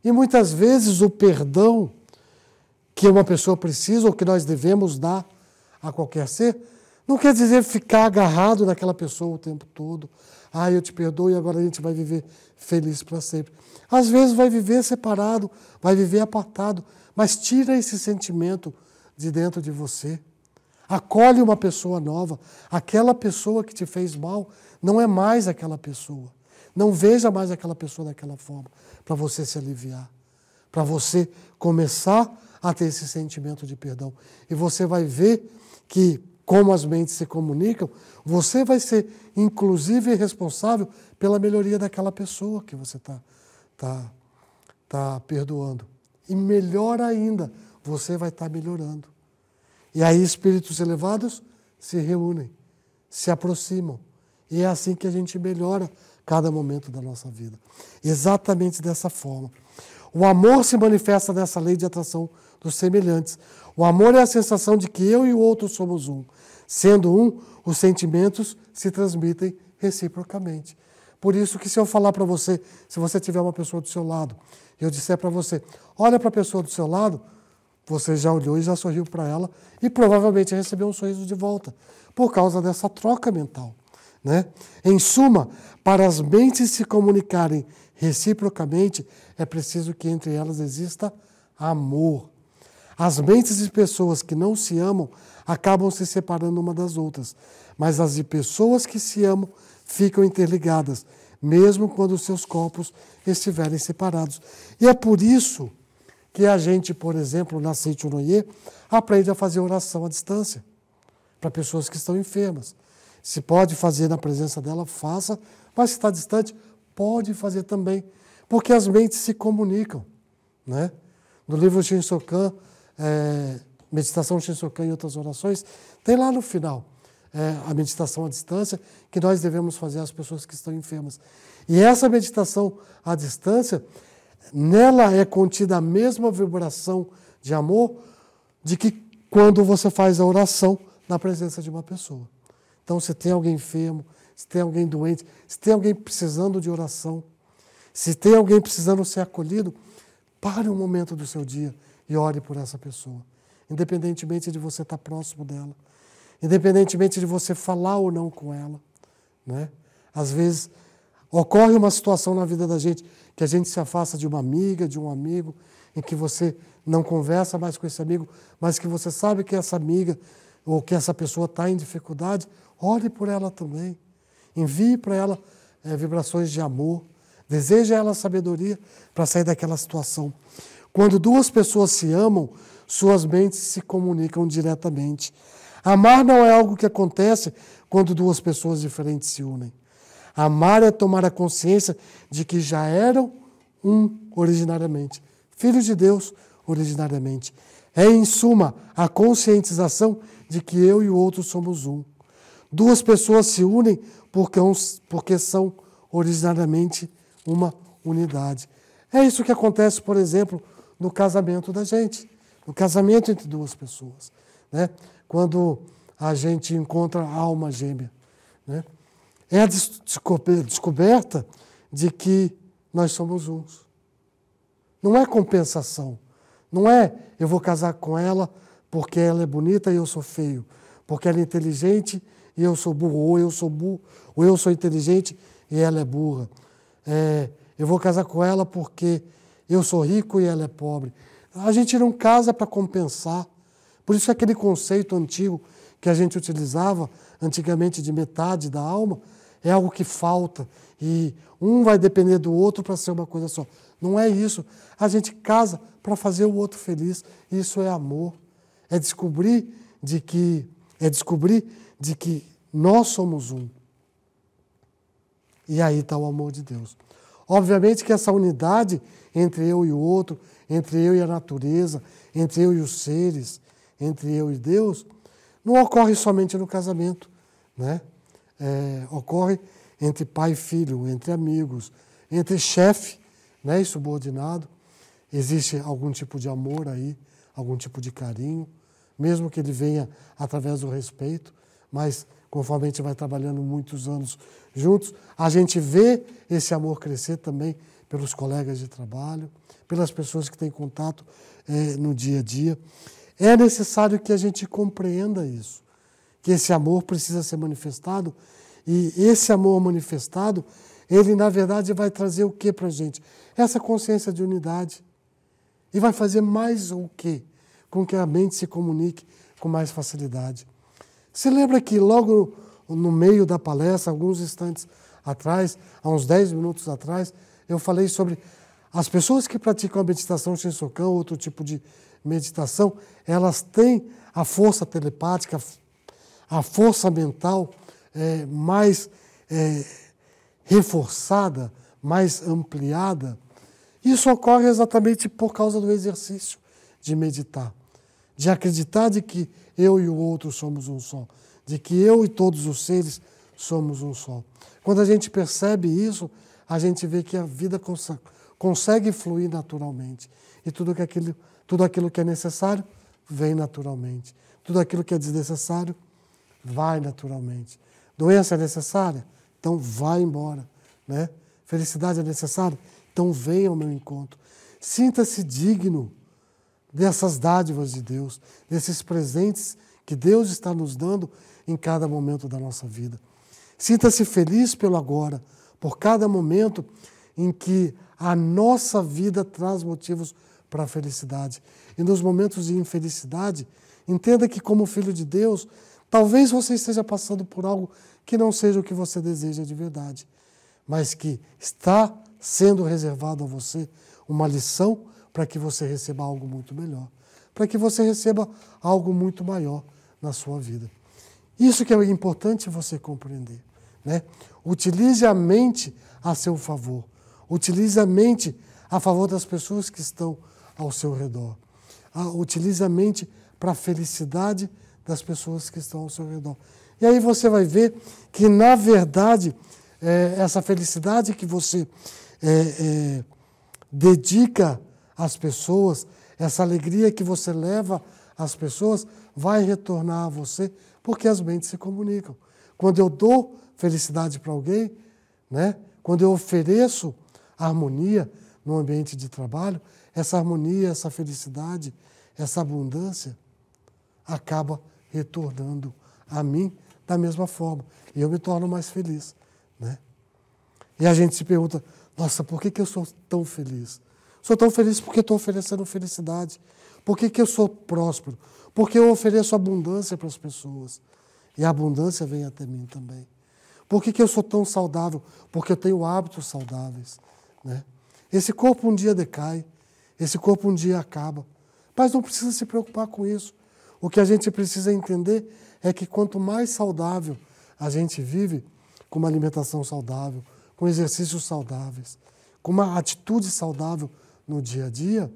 E muitas vezes o perdão que uma pessoa precisa ou que nós devemos dar a qualquer ser não quer dizer ficar agarrado naquela pessoa o tempo todo. Ah, eu te perdoo e agora a gente vai viver feliz para sempre. Às vezes vai viver separado, vai viver apartado, mas tira esse sentimento de dentro de você. Acolhe uma pessoa nova. Aquela pessoa que te fez mal não é mais aquela pessoa. Não veja mais aquela pessoa daquela forma, para você se aliviar, para você começar a ter esse sentimento de perdão. E você vai ver que como as mentes se comunicam, você vai ser, inclusive, responsável pela melhoria daquela pessoa que você está tá, tá perdoando. E melhor ainda, você vai estar tá melhorando. E aí, espíritos elevados se reúnem, se aproximam. E é assim que a gente melhora cada momento da nossa vida. Exatamente dessa forma. O amor se manifesta nessa lei de atração dos semelhantes. O amor é a sensação de que eu e o outro somos um. Sendo um, os sentimentos se transmitem reciprocamente. Por isso que se eu falar para você, se você tiver uma pessoa do seu lado, eu disser para você, olha para a pessoa do seu lado, você já olhou e já sorriu para ela e provavelmente recebeu um sorriso de volta, por causa dessa troca mental. Né? Em suma, para as mentes se comunicarem reciprocamente, é preciso que entre elas exista amor. As mentes de pessoas que não se amam acabam se separando uma das outras. Mas as de pessoas que se amam ficam interligadas, mesmo quando seus corpos estiverem separados. E é por isso que a gente, por exemplo, na Seitunoye, aprende a fazer oração à distância para pessoas que estão enfermas. Se pode fazer na presença dela, faça, mas se está distante, pode fazer também, porque as mentes se comunicam. Né? No livro Shinsokan, é, meditação Shinsokan e outras orações, tem lá no final é, a meditação à distância que nós devemos fazer às pessoas que estão enfermas. E essa meditação à distância, nela é contida a mesma vibração de amor de que quando você faz a oração na presença de uma pessoa. Então, se tem alguém enfermo, se tem alguém doente, se tem alguém precisando de oração, se tem alguém precisando ser acolhido, pare um momento do seu dia e ore por essa pessoa independentemente de você estar tá próximo dela, independentemente de você falar ou não com ela. Né? Às vezes ocorre uma situação na vida da gente que a gente se afasta de uma amiga, de um amigo, em que você não conversa mais com esse amigo, mas que você sabe que essa amiga ou que essa pessoa está em dificuldade, olhe por ela também. Envie para ela é, vibrações de amor. Deseja a ela sabedoria para sair daquela situação. Quando duas pessoas se amam, suas mentes se comunicam diretamente. Amar não é algo que acontece quando duas pessoas diferentes se unem. Amar é tomar a consciência de que já eram um originariamente, filhos de Deus originariamente. É, em suma, a conscientização de que eu e o outro somos um. Duas pessoas se unem porque, porque são originariamente uma unidade. É isso que acontece, por exemplo, no casamento da gente. O casamento entre duas pessoas. Né? Quando a gente encontra a alma gêmea. Né? É a descoberta de que nós somos uns. Não é compensação. Não é eu vou casar com ela porque ela é bonita e eu sou feio, porque ela é inteligente e eu sou burro, ou eu sou burro, ou eu sou inteligente e ela é burra. É, eu vou casar com ela porque eu sou rico e ela é pobre. A gente não casa para compensar. Por isso aquele conceito antigo que a gente utilizava antigamente de metade da alma é algo que falta e um vai depender do outro para ser uma coisa só. Não é isso. A gente casa para fazer o outro feliz. Isso é amor. É descobrir de que é descobrir de que nós somos um. E aí está o amor de Deus. Obviamente que essa unidade entre eu e o outro, entre eu e a natureza, entre eu e os seres, entre eu e Deus, não ocorre somente no casamento, né? É, ocorre entre pai e filho, entre amigos, entre chefe né, e subordinado. Existe algum tipo de amor aí, algum tipo de carinho, mesmo que ele venha através do respeito, mas conforme a gente vai trabalhando muitos anos juntos, a gente vê esse amor crescer também pelos colegas de trabalho, pelas pessoas que têm contato é, no dia a dia. É necessário que a gente compreenda isso, que esse amor precisa ser manifestado e esse amor manifestado, ele na verdade vai trazer o que para a gente? Essa consciência de unidade. E vai fazer mais o que? Com que a mente se comunique com mais facilidade. Se lembra que logo no meio da palestra, alguns instantes atrás, há uns 10 minutos atrás, eu falei sobre as pessoas que praticam a meditação Shinsokan, outro tipo de meditação, elas têm a força telepática, a força mental é, mais é, reforçada, mais ampliada. Isso ocorre exatamente por causa do exercício de meditar, de acreditar de que eu e o outro somos um só, de que eu e todos os seres somos um só. Quando a gente percebe isso, a gente vê que a vida cons consegue fluir naturalmente. E tudo, que aquilo, tudo aquilo que é necessário vem naturalmente. Tudo aquilo que é desnecessário vai naturalmente. Doença é necessária? Então vai embora. Né? Felicidade é necessária? Então venha ao meu encontro. Sinta-se digno dessas dádivas de Deus, desses presentes que Deus está nos dando em cada momento da nossa vida. Sinta-se feliz pelo agora, por cada momento em que a nossa vida traz motivos para a felicidade. E nos momentos de infelicidade, entenda que, como filho de Deus, talvez você esteja passando por algo que não seja o que você deseja de verdade, mas que está sendo reservado a você uma lição para que você receba algo muito melhor, para que você receba algo muito maior na sua vida. Isso que é importante você compreender. Né? Utilize a mente a seu favor. Utilize a mente a favor das pessoas que estão ao seu redor. Ah, utilize a mente para a felicidade das pessoas que estão ao seu redor. E aí você vai ver que, na verdade, é, essa felicidade que você é, é, dedica às pessoas, essa alegria que você leva às pessoas, vai retornar a você, porque as mentes se comunicam. Quando eu dou felicidade para alguém, né? quando eu ofereço harmonia no ambiente de trabalho, essa harmonia, essa felicidade, essa abundância acaba retornando a mim da mesma forma. E eu me torno mais feliz. Né? E a gente se pergunta, nossa, por que, que eu sou tão feliz? Sou tão feliz porque estou oferecendo felicidade. Por que, que eu sou próspero? Porque eu ofereço abundância para as pessoas. E a abundância vem até mim também. Por que, que eu sou tão saudável? Porque eu tenho hábitos saudáveis. Né? Esse corpo um dia decai, esse corpo um dia acaba. Mas não precisa se preocupar com isso. O que a gente precisa entender é que quanto mais saudável a gente vive, com uma alimentação saudável, com exercícios saudáveis, com uma atitude saudável no dia a dia,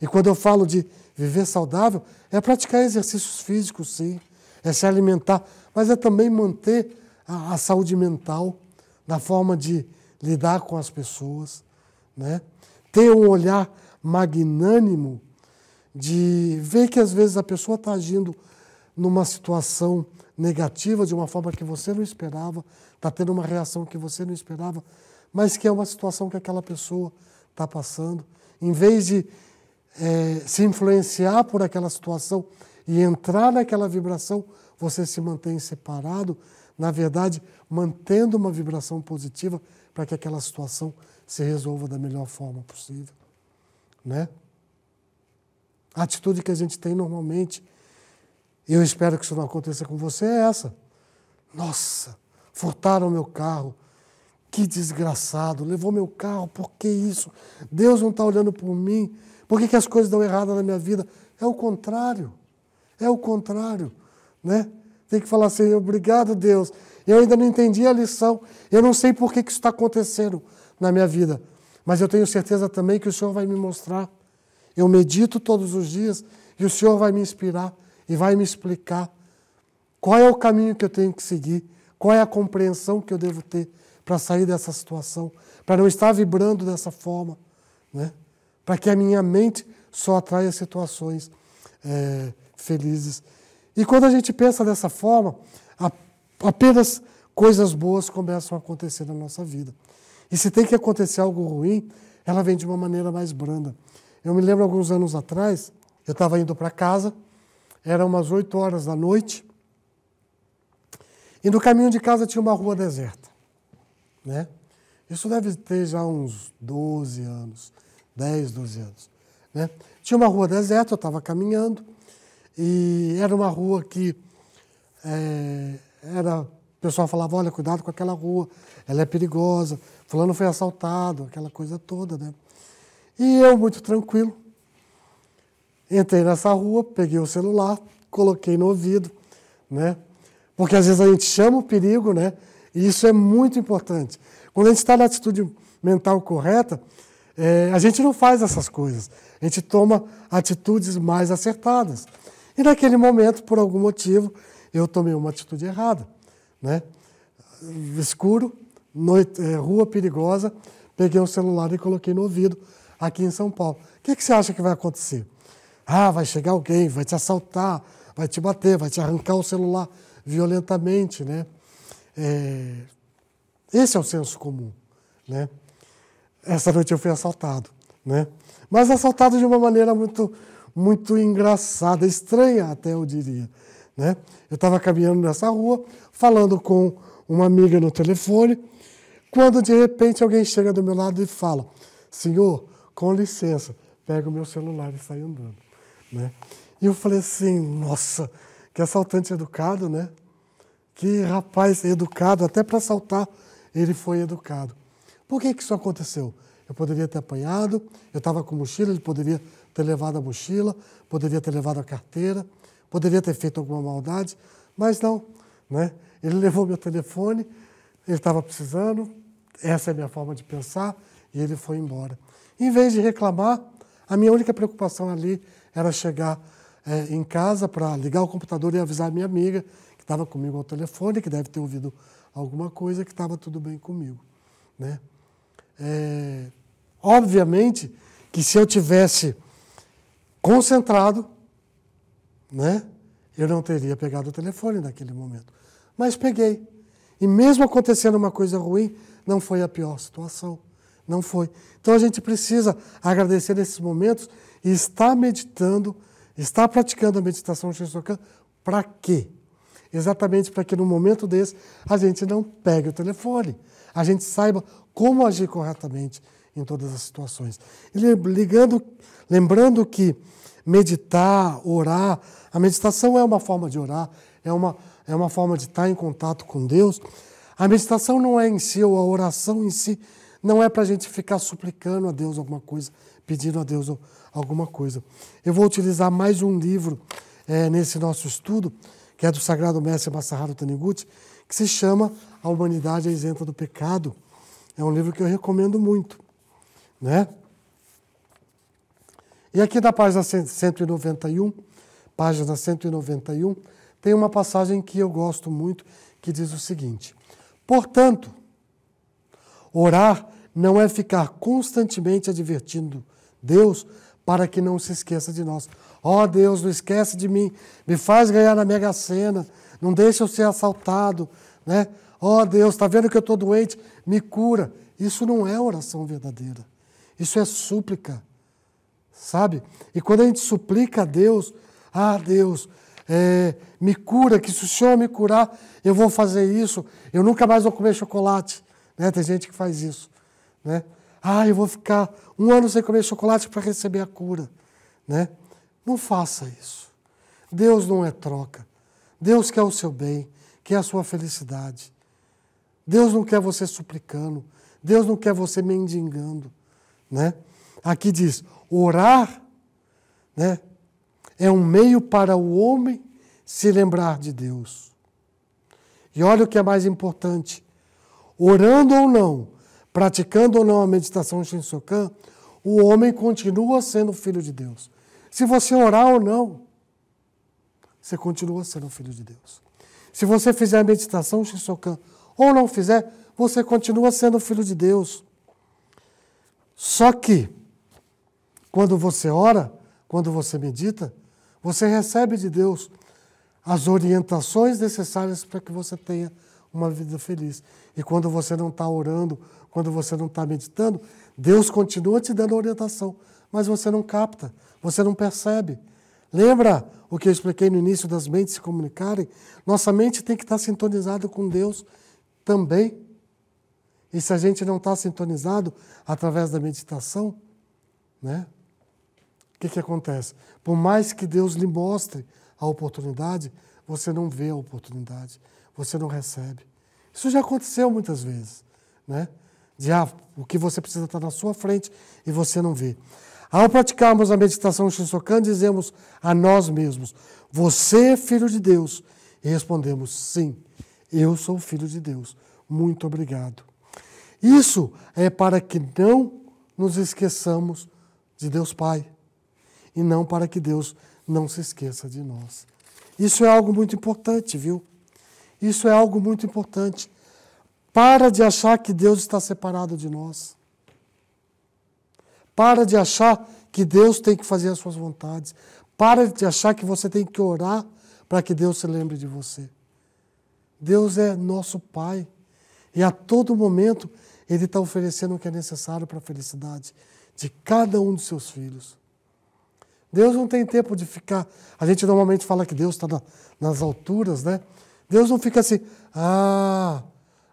e quando eu falo de viver saudável, é praticar exercícios físicos, sim, é se alimentar, mas é também manter a, a saúde mental, na forma de lidar com as pessoas, né? ter um olhar magnânimo de ver que às vezes a pessoa está agindo numa situação negativa de uma forma que você não esperava, está tendo uma reação que você não esperava, mas que é uma situação que aquela pessoa está passando. Em vez de é, se influenciar por aquela situação e entrar naquela vibração, você se mantém separado na verdade, mantendo uma vibração positiva para que aquela situação se resolva da melhor forma possível, né? A atitude que a gente tem normalmente, eu espero que isso não aconteça com você, é essa. Nossa, furtaram meu carro. Que desgraçado, levou meu carro, por que isso? Deus não está olhando por mim, por que, que as coisas dão errado na minha vida? É o contrário, é o contrário, né? Tem que falar assim: obrigado, Deus. Eu ainda não entendi a lição. Eu não sei por que, que isso está acontecendo na minha vida. Mas eu tenho certeza também que o Senhor vai me mostrar. Eu medito todos os dias e o Senhor vai me inspirar e vai me explicar qual é o caminho que eu tenho que seguir, qual é a compreensão que eu devo ter para sair dessa situação, para não estar vibrando dessa forma, né? para que a minha mente só atraia situações é, felizes e quando a gente pensa dessa forma, apenas coisas boas começam a acontecer na nossa vida. E se tem que acontecer algo ruim, ela vem de uma maneira mais branda. Eu me lembro alguns anos atrás, eu estava indo para casa, eram umas 8 horas da noite, e no caminho de casa tinha uma rua deserta. Né? Isso deve ter já uns 12 anos, 10, 12 anos. Né? Tinha uma rua deserta, eu estava caminhando, e era uma rua que é, era. O pessoal falava, olha, cuidado com aquela rua, ela é perigosa, fulano foi assaltado, aquela coisa toda, né? E eu, muito tranquilo, entrei nessa rua, peguei o celular, coloquei no ouvido, né? Porque às vezes a gente chama o perigo, né? E isso é muito importante. Quando a gente está na atitude mental correta, é, a gente não faz essas coisas. A gente toma atitudes mais acertadas. E naquele momento, por algum motivo, eu tomei uma atitude errada. Né? Escuro, noite, é, rua perigosa, peguei um celular e coloquei no ouvido aqui em São Paulo. O que, que você acha que vai acontecer? Ah, vai chegar alguém, vai te assaltar, vai te bater, vai te arrancar o celular violentamente, né? É... Esse é o senso comum, né? Essa noite eu fui assaltado, né? Mas assaltado de uma maneira muito muito engraçada, estranha até eu diria. Né? Eu estava caminhando nessa rua, falando com uma amiga no telefone, quando de repente alguém chega do meu lado e fala: Senhor, com licença, pega o meu celular e sai andando. Né? E eu falei assim: Nossa, que assaltante educado, né? Que rapaz educado, até para assaltar ele foi educado. Por que, que isso aconteceu? Eu poderia ter apanhado, eu estava com mochila, ele poderia ter levado a mochila, poderia ter levado a carteira, poderia ter feito alguma maldade, mas não. Né? Ele levou meu telefone, ele estava precisando, essa é a minha forma de pensar, e ele foi embora. Em vez de reclamar, a minha única preocupação ali era chegar é, em casa para ligar o computador e avisar a minha amiga, que estava comigo ao telefone, que deve ter ouvido alguma coisa, que estava tudo bem comigo. Né? É, obviamente que se eu tivesse concentrado, né? Eu não teria pegado o telefone naquele momento. Mas peguei. E mesmo acontecendo uma coisa ruim, não foi a pior situação. Não foi. Então a gente precisa agradecer esses momentos e estar meditando, estar praticando a meditação Shinsokan. Para quê? Exatamente para que no momento desse a gente não pegue o telefone. A gente saiba como agir corretamente em todas as situações. Ligando, lembrando que meditar, orar, a meditação é uma forma de orar, é uma, é uma forma de estar em contato com Deus. A meditação não é em si, ou a oração em si, não é para a gente ficar suplicando a Deus alguma coisa, pedindo a Deus alguma coisa. Eu vou utilizar mais um livro é, nesse nosso estudo, que é do Sagrado Mestre Masaharu Taniguchi, que se chama A Humanidade Isenta do Pecado. É um livro que eu recomendo muito. Né? E aqui na página 191, página 191, tem uma passagem que eu gosto muito, que diz o seguinte: Portanto, orar não é ficar constantemente advertindo Deus para que não se esqueça de nós. Ó oh, Deus, não esquece de mim, me faz ganhar na Mega Sena, não deixa eu ser assaltado, né? Ó oh, Deus, está vendo que eu estou doente, me cura. Isso não é oração verdadeira. Isso é súplica, sabe? E quando a gente suplica a Deus, ah, Deus, é, me cura, que se o Senhor me curar, eu vou fazer isso, eu nunca mais vou comer chocolate. Né? Tem gente que faz isso. Né? Ah, eu vou ficar um ano sem comer chocolate para receber a cura. Né? Não faça isso. Deus não é troca. Deus quer o seu bem, quer a sua felicidade. Deus não quer você suplicando. Deus não quer você mendigando. Né? Aqui diz: orar né, é um meio para o homem se lembrar de Deus. E olha o que é mais importante: orando ou não, praticando ou não a meditação Shinsokan, o homem continua sendo filho de Deus. Se você orar ou não, você continua sendo filho de Deus. Se você fizer a meditação Shinsokan ou não fizer, você continua sendo filho de Deus. Só que, quando você ora, quando você medita, você recebe de Deus as orientações necessárias para que você tenha uma vida feliz. E quando você não está orando, quando você não está meditando, Deus continua te dando orientação, mas você não capta, você não percebe. Lembra o que eu expliquei no início das mentes se comunicarem? Nossa mente tem que estar tá sintonizada com Deus também. E se a gente não está sintonizado através da meditação, né? O que, que acontece? Por mais que Deus lhe mostre a oportunidade, você não vê a oportunidade, você não recebe. Isso já aconteceu muitas vezes, né? De ah, o que você precisa estar tá na sua frente e você não vê. Ao praticarmos a meditação Shinsokan, dizemos a nós mesmos: Você é filho de Deus. E respondemos: Sim, eu sou filho de Deus. Muito obrigado. Isso é para que não nos esqueçamos de Deus Pai e não para que Deus não se esqueça de nós. Isso é algo muito importante, viu? Isso é algo muito importante. Para de achar que Deus está separado de nós. Para de achar que Deus tem que fazer as suas vontades. Para de achar que você tem que orar para que Deus se lembre de você. Deus é nosso Pai. E a todo momento ele está oferecendo o que é necessário para a felicidade de cada um dos seus filhos. Deus não tem tempo de ficar. A gente normalmente fala que Deus está na, nas alturas, né? Deus não fica assim, ah,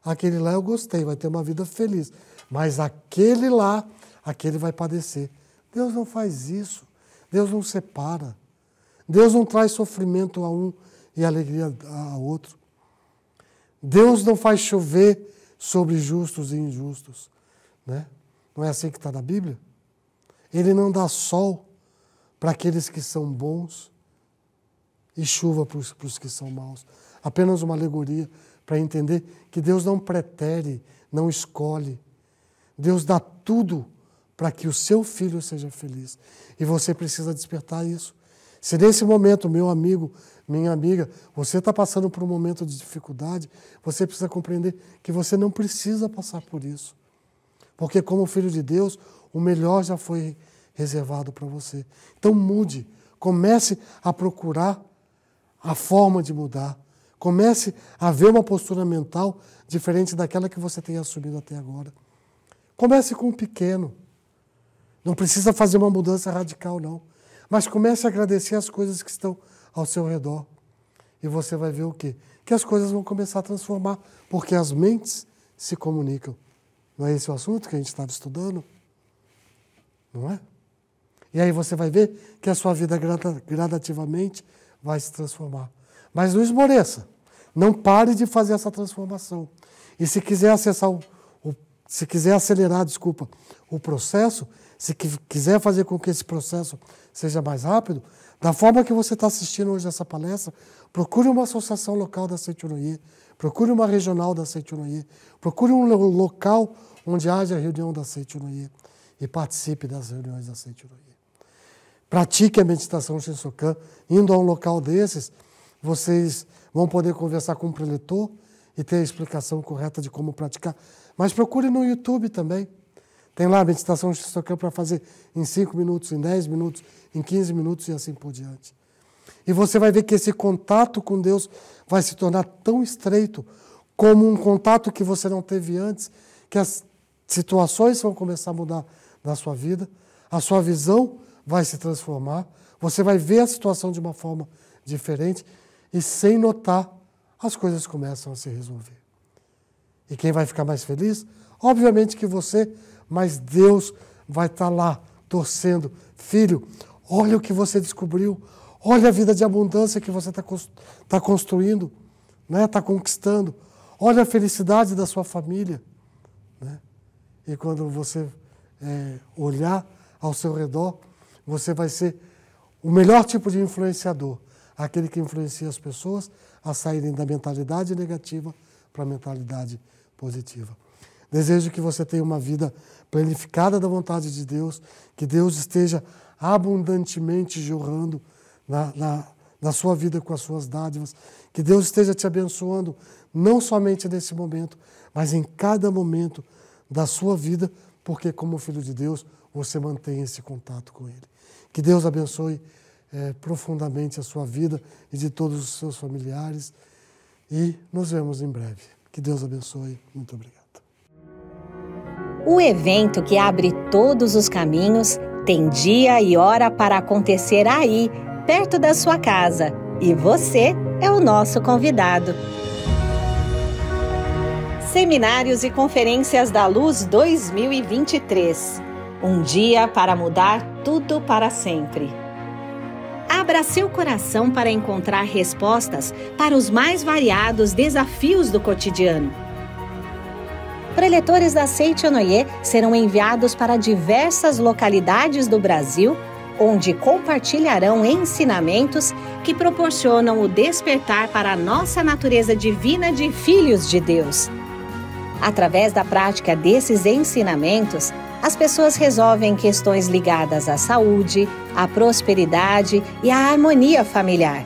aquele lá eu gostei, vai ter uma vida feliz. Mas aquele lá, aquele vai padecer. Deus não faz isso. Deus não separa. Deus não traz sofrimento a um e alegria a outro. Deus não faz chover sobre justos e injustos. Né? Não é assim que está na Bíblia? Ele não dá sol para aqueles que são bons e chuva para os que são maus. Apenas uma alegoria para entender que Deus não pretere, não escolhe. Deus dá tudo para que o seu filho seja feliz. E você precisa despertar isso se nesse momento, meu amigo, minha amiga, você está passando por um momento de dificuldade, você precisa compreender que você não precisa passar por isso. Porque, como filho de Deus, o melhor já foi reservado para você. Então, mude. Comece a procurar a forma de mudar. Comece a ver uma postura mental diferente daquela que você tem assumido até agora. Comece com o pequeno. Não precisa fazer uma mudança radical, não. Mas comece a agradecer as coisas que estão ao seu redor. E você vai ver o quê? Que as coisas vão começar a transformar, porque as mentes se comunicam. Não é esse o assunto que a gente estava estudando? Não é? E aí você vai ver que a sua vida gradativamente vai se transformar. Mas não esmoreça. Não pare de fazer essa transformação. E se quiser acessar o, o se quiser acelerar, desculpa, o processo, se quiser fazer com que esse processo seja mais rápido, da forma que você está assistindo hoje essa palestra, procure uma associação local da Seitiuruí, procure uma regional da Seitiuruí, procure um local onde haja reunião da Seitiuruí e participe das reuniões da Seitiuruí. Pratique a meditação Shinsokan, indo a um local desses, vocês vão poder conversar com o um preletor e ter a explicação correta de como praticar. Mas procure no YouTube também. Tem lá a meditação de Shistokyo para fazer em 5 minutos, em 10 minutos, em 15 minutos e assim por diante. E você vai ver que esse contato com Deus vai se tornar tão estreito como um contato que você não teve antes, que as situações vão começar a mudar na sua vida, a sua visão vai se transformar, você vai ver a situação de uma forma diferente e sem notar as coisas começam a se resolver. E quem vai ficar mais feliz? Obviamente que você, mas Deus vai estar tá lá torcendo. Filho, olha o que você descobriu, olha a vida de abundância que você está tá construindo, está né? Tá conquistando, olha a felicidade da sua família. Né? E quando você é, olhar ao seu redor, você vai ser o melhor tipo de influenciador aquele que influencia as pessoas a saírem da mentalidade negativa para a mentalidade positiva. Desejo que você tenha uma vida planificada da vontade de Deus, que Deus esteja abundantemente jorrando na, na, na sua vida com as suas dádivas, que Deus esteja te abençoando, não somente nesse momento, mas em cada momento da sua vida, porque, como filho de Deus, você mantém esse contato com Ele. Que Deus abençoe eh, profundamente a sua vida e de todos os seus familiares. E nos vemos em breve. Que Deus abençoe. Muito obrigado. O evento que abre todos os caminhos tem dia e hora para acontecer aí, perto da sua casa. E você é o nosso convidado. Seminários e Conferências da Luz 2023. Um dia para mudar tudo para sempre. Abra seu coração para encontrar respostas para os mais variados desafios do cotidiano preletores da Seitianoye serão enviados para diversas localidades do Brasil, onde compartilharão ensinamentos que proporcionam o despertar para a nossa natureza divina de filhos de Deus. Através da prática desses ensinamentos, as pessoas resolvem questões ligadas à saúde, à prosperidade e à harmonia familiar.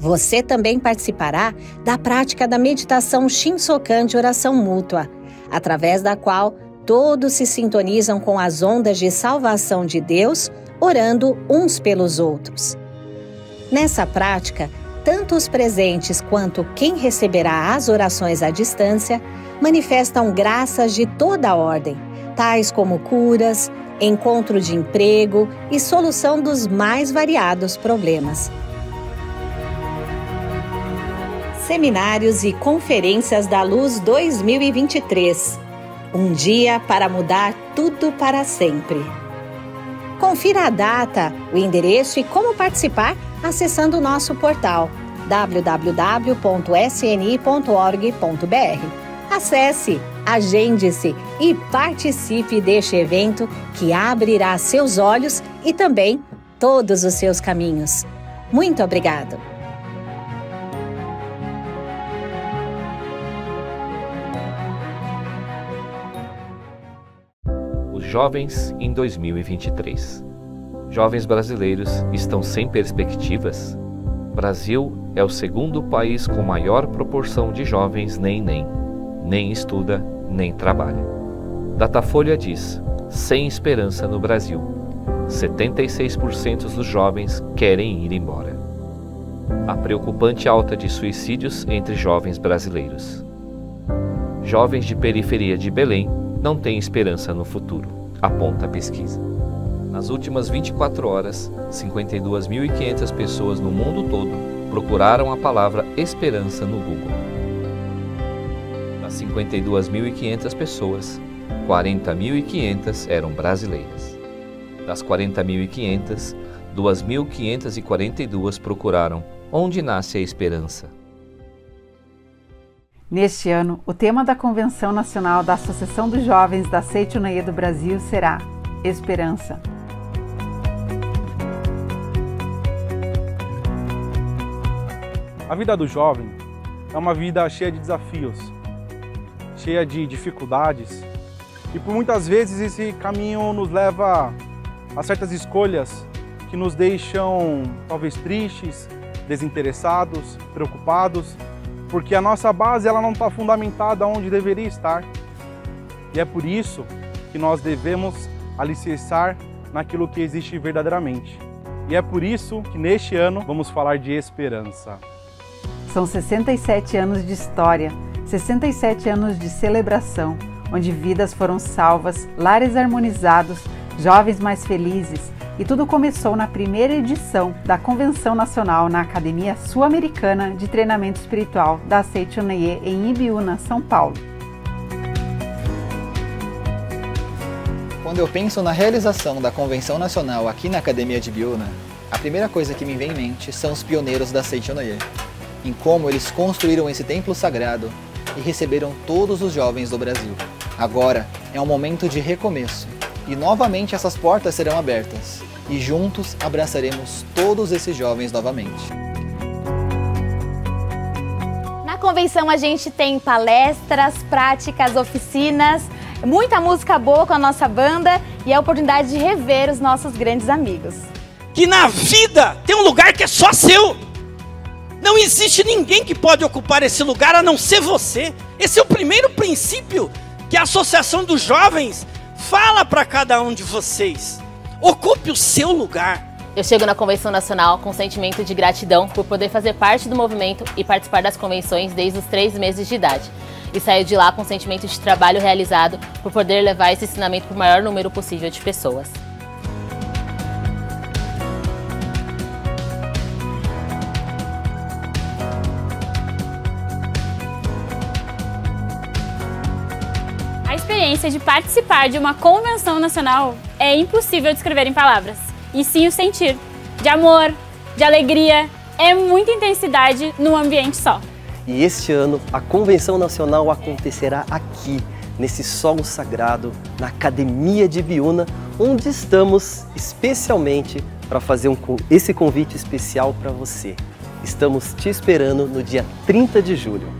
Você também participará da prática da meditação Shinsokan de oração mútua, através da qual todos se sintonizam com as ondas de salvação de Deus, orando uns pelos outros. Nessa prática, tanto os presentes quanto quem receberá as orações à distância manifestam graças de toda a ordem, tais como curas, encontro de emprego e solução dos mais variados problemas seminários e conferências da Luz 2023. Um dia para mudar tudo para sempre. Confira a data, o endereço e como participar acessando o nosso portal www.sni.org.br. Acesse, agende-se e participe deste evento que abrirá seus olhos e também todos os seus caminhos. Muito obrigado! Jovens em 2023. Jovens brasileiros estão sem perspectivas? Brasil é o segundo país com maior proporção de jovens nem nem, nem estuda, nem trabalha. Datafolha diz: sem esperança no Brasil. 76% dos jovens querem ir embora. A preocupante alta de suicídios entre jovens brasileiros. Jovens de periferia de Belém não têm esperança no futuro aponta a pesquisa. Nas últimas 24 horas, 52.500 pessoas no mundo todo procuraram a palavra esperança no Google. Das 52.500 pessoas, 40.500 eram brasileiras. Das 40.500, 2.542 procuraram onde nasce a esperança. Neste ano, o tema da Convenção Nacional da Associação dos Jovens da Seitoneia do Brasil será Esperança. A vida do jovem é uma vida cheia de desafios, cheia de dificuldades, e por muitas vezes esse caminho nos leva a certas escolhas que nos deixam talvez tristes, desinteressados, preocupados porque a nossa base ela não está fundamentada onde deveria estar. E é por isso que nós devemos alicerçar naquilo que existe verdadeiramente. E é por isso que neste ano vamos falar de esperança. São 67 anos de história, 67 anos de celebração, onde vidas foram salvas, lares harmonizados, jovens mais felizes, e tudo começou na primeira edição da Convenção Nacional na Academia Sul-Americana de Treinamento Espiritual da Aceitionier em Ibiúna, São Paulo. Quando eu penso na realização da Convenção Nacional aqui na Academia de Ibiúna, a primeira coisa que me vem em mente são os pioneiros da Aceitionier, em como eles construíram esse templo sagrado e receberam todos os jovens do Brasil. Agora é um momento de recomeço e novamente essas portas serão abertas e juntos abraçaremos todos esses jovens novamente. Na convenção a gente tem palestras, práticas, oficinas, muita música boa com a nossa banda e a oportunidade de rever os nossos grandes amigos. Que na vida tem um lugar que é só seu. Não existe ninguém que pode ocupar esse lugar a não ser você. Esse é o primeiro princípio que a Associação dos Jovens fala para cada um de vocês. Ocupe o seu lugar. Eu chego na Convenção Nacional com um sentimento de gratidão por poder fazer parte do movimento e participar das convenções desde os três meses de idade. E saio de lá com um sentimento de trabalho realizado por poder levar esse ensinamento para o maior número possível de pessoas. experiência de participar de uma convenção nacional é impossível descrever em palavras, e sim o sentir de amor, de alegria, é muita intensidade num ambiente só. E este ano a convenção nacional acontecerá aqui, nesse solo sagrado, na Academia de Biúna, onde estamos especialmente para fazer um, esse convite especial para você. Estamos te esperando no dia 30 de julho.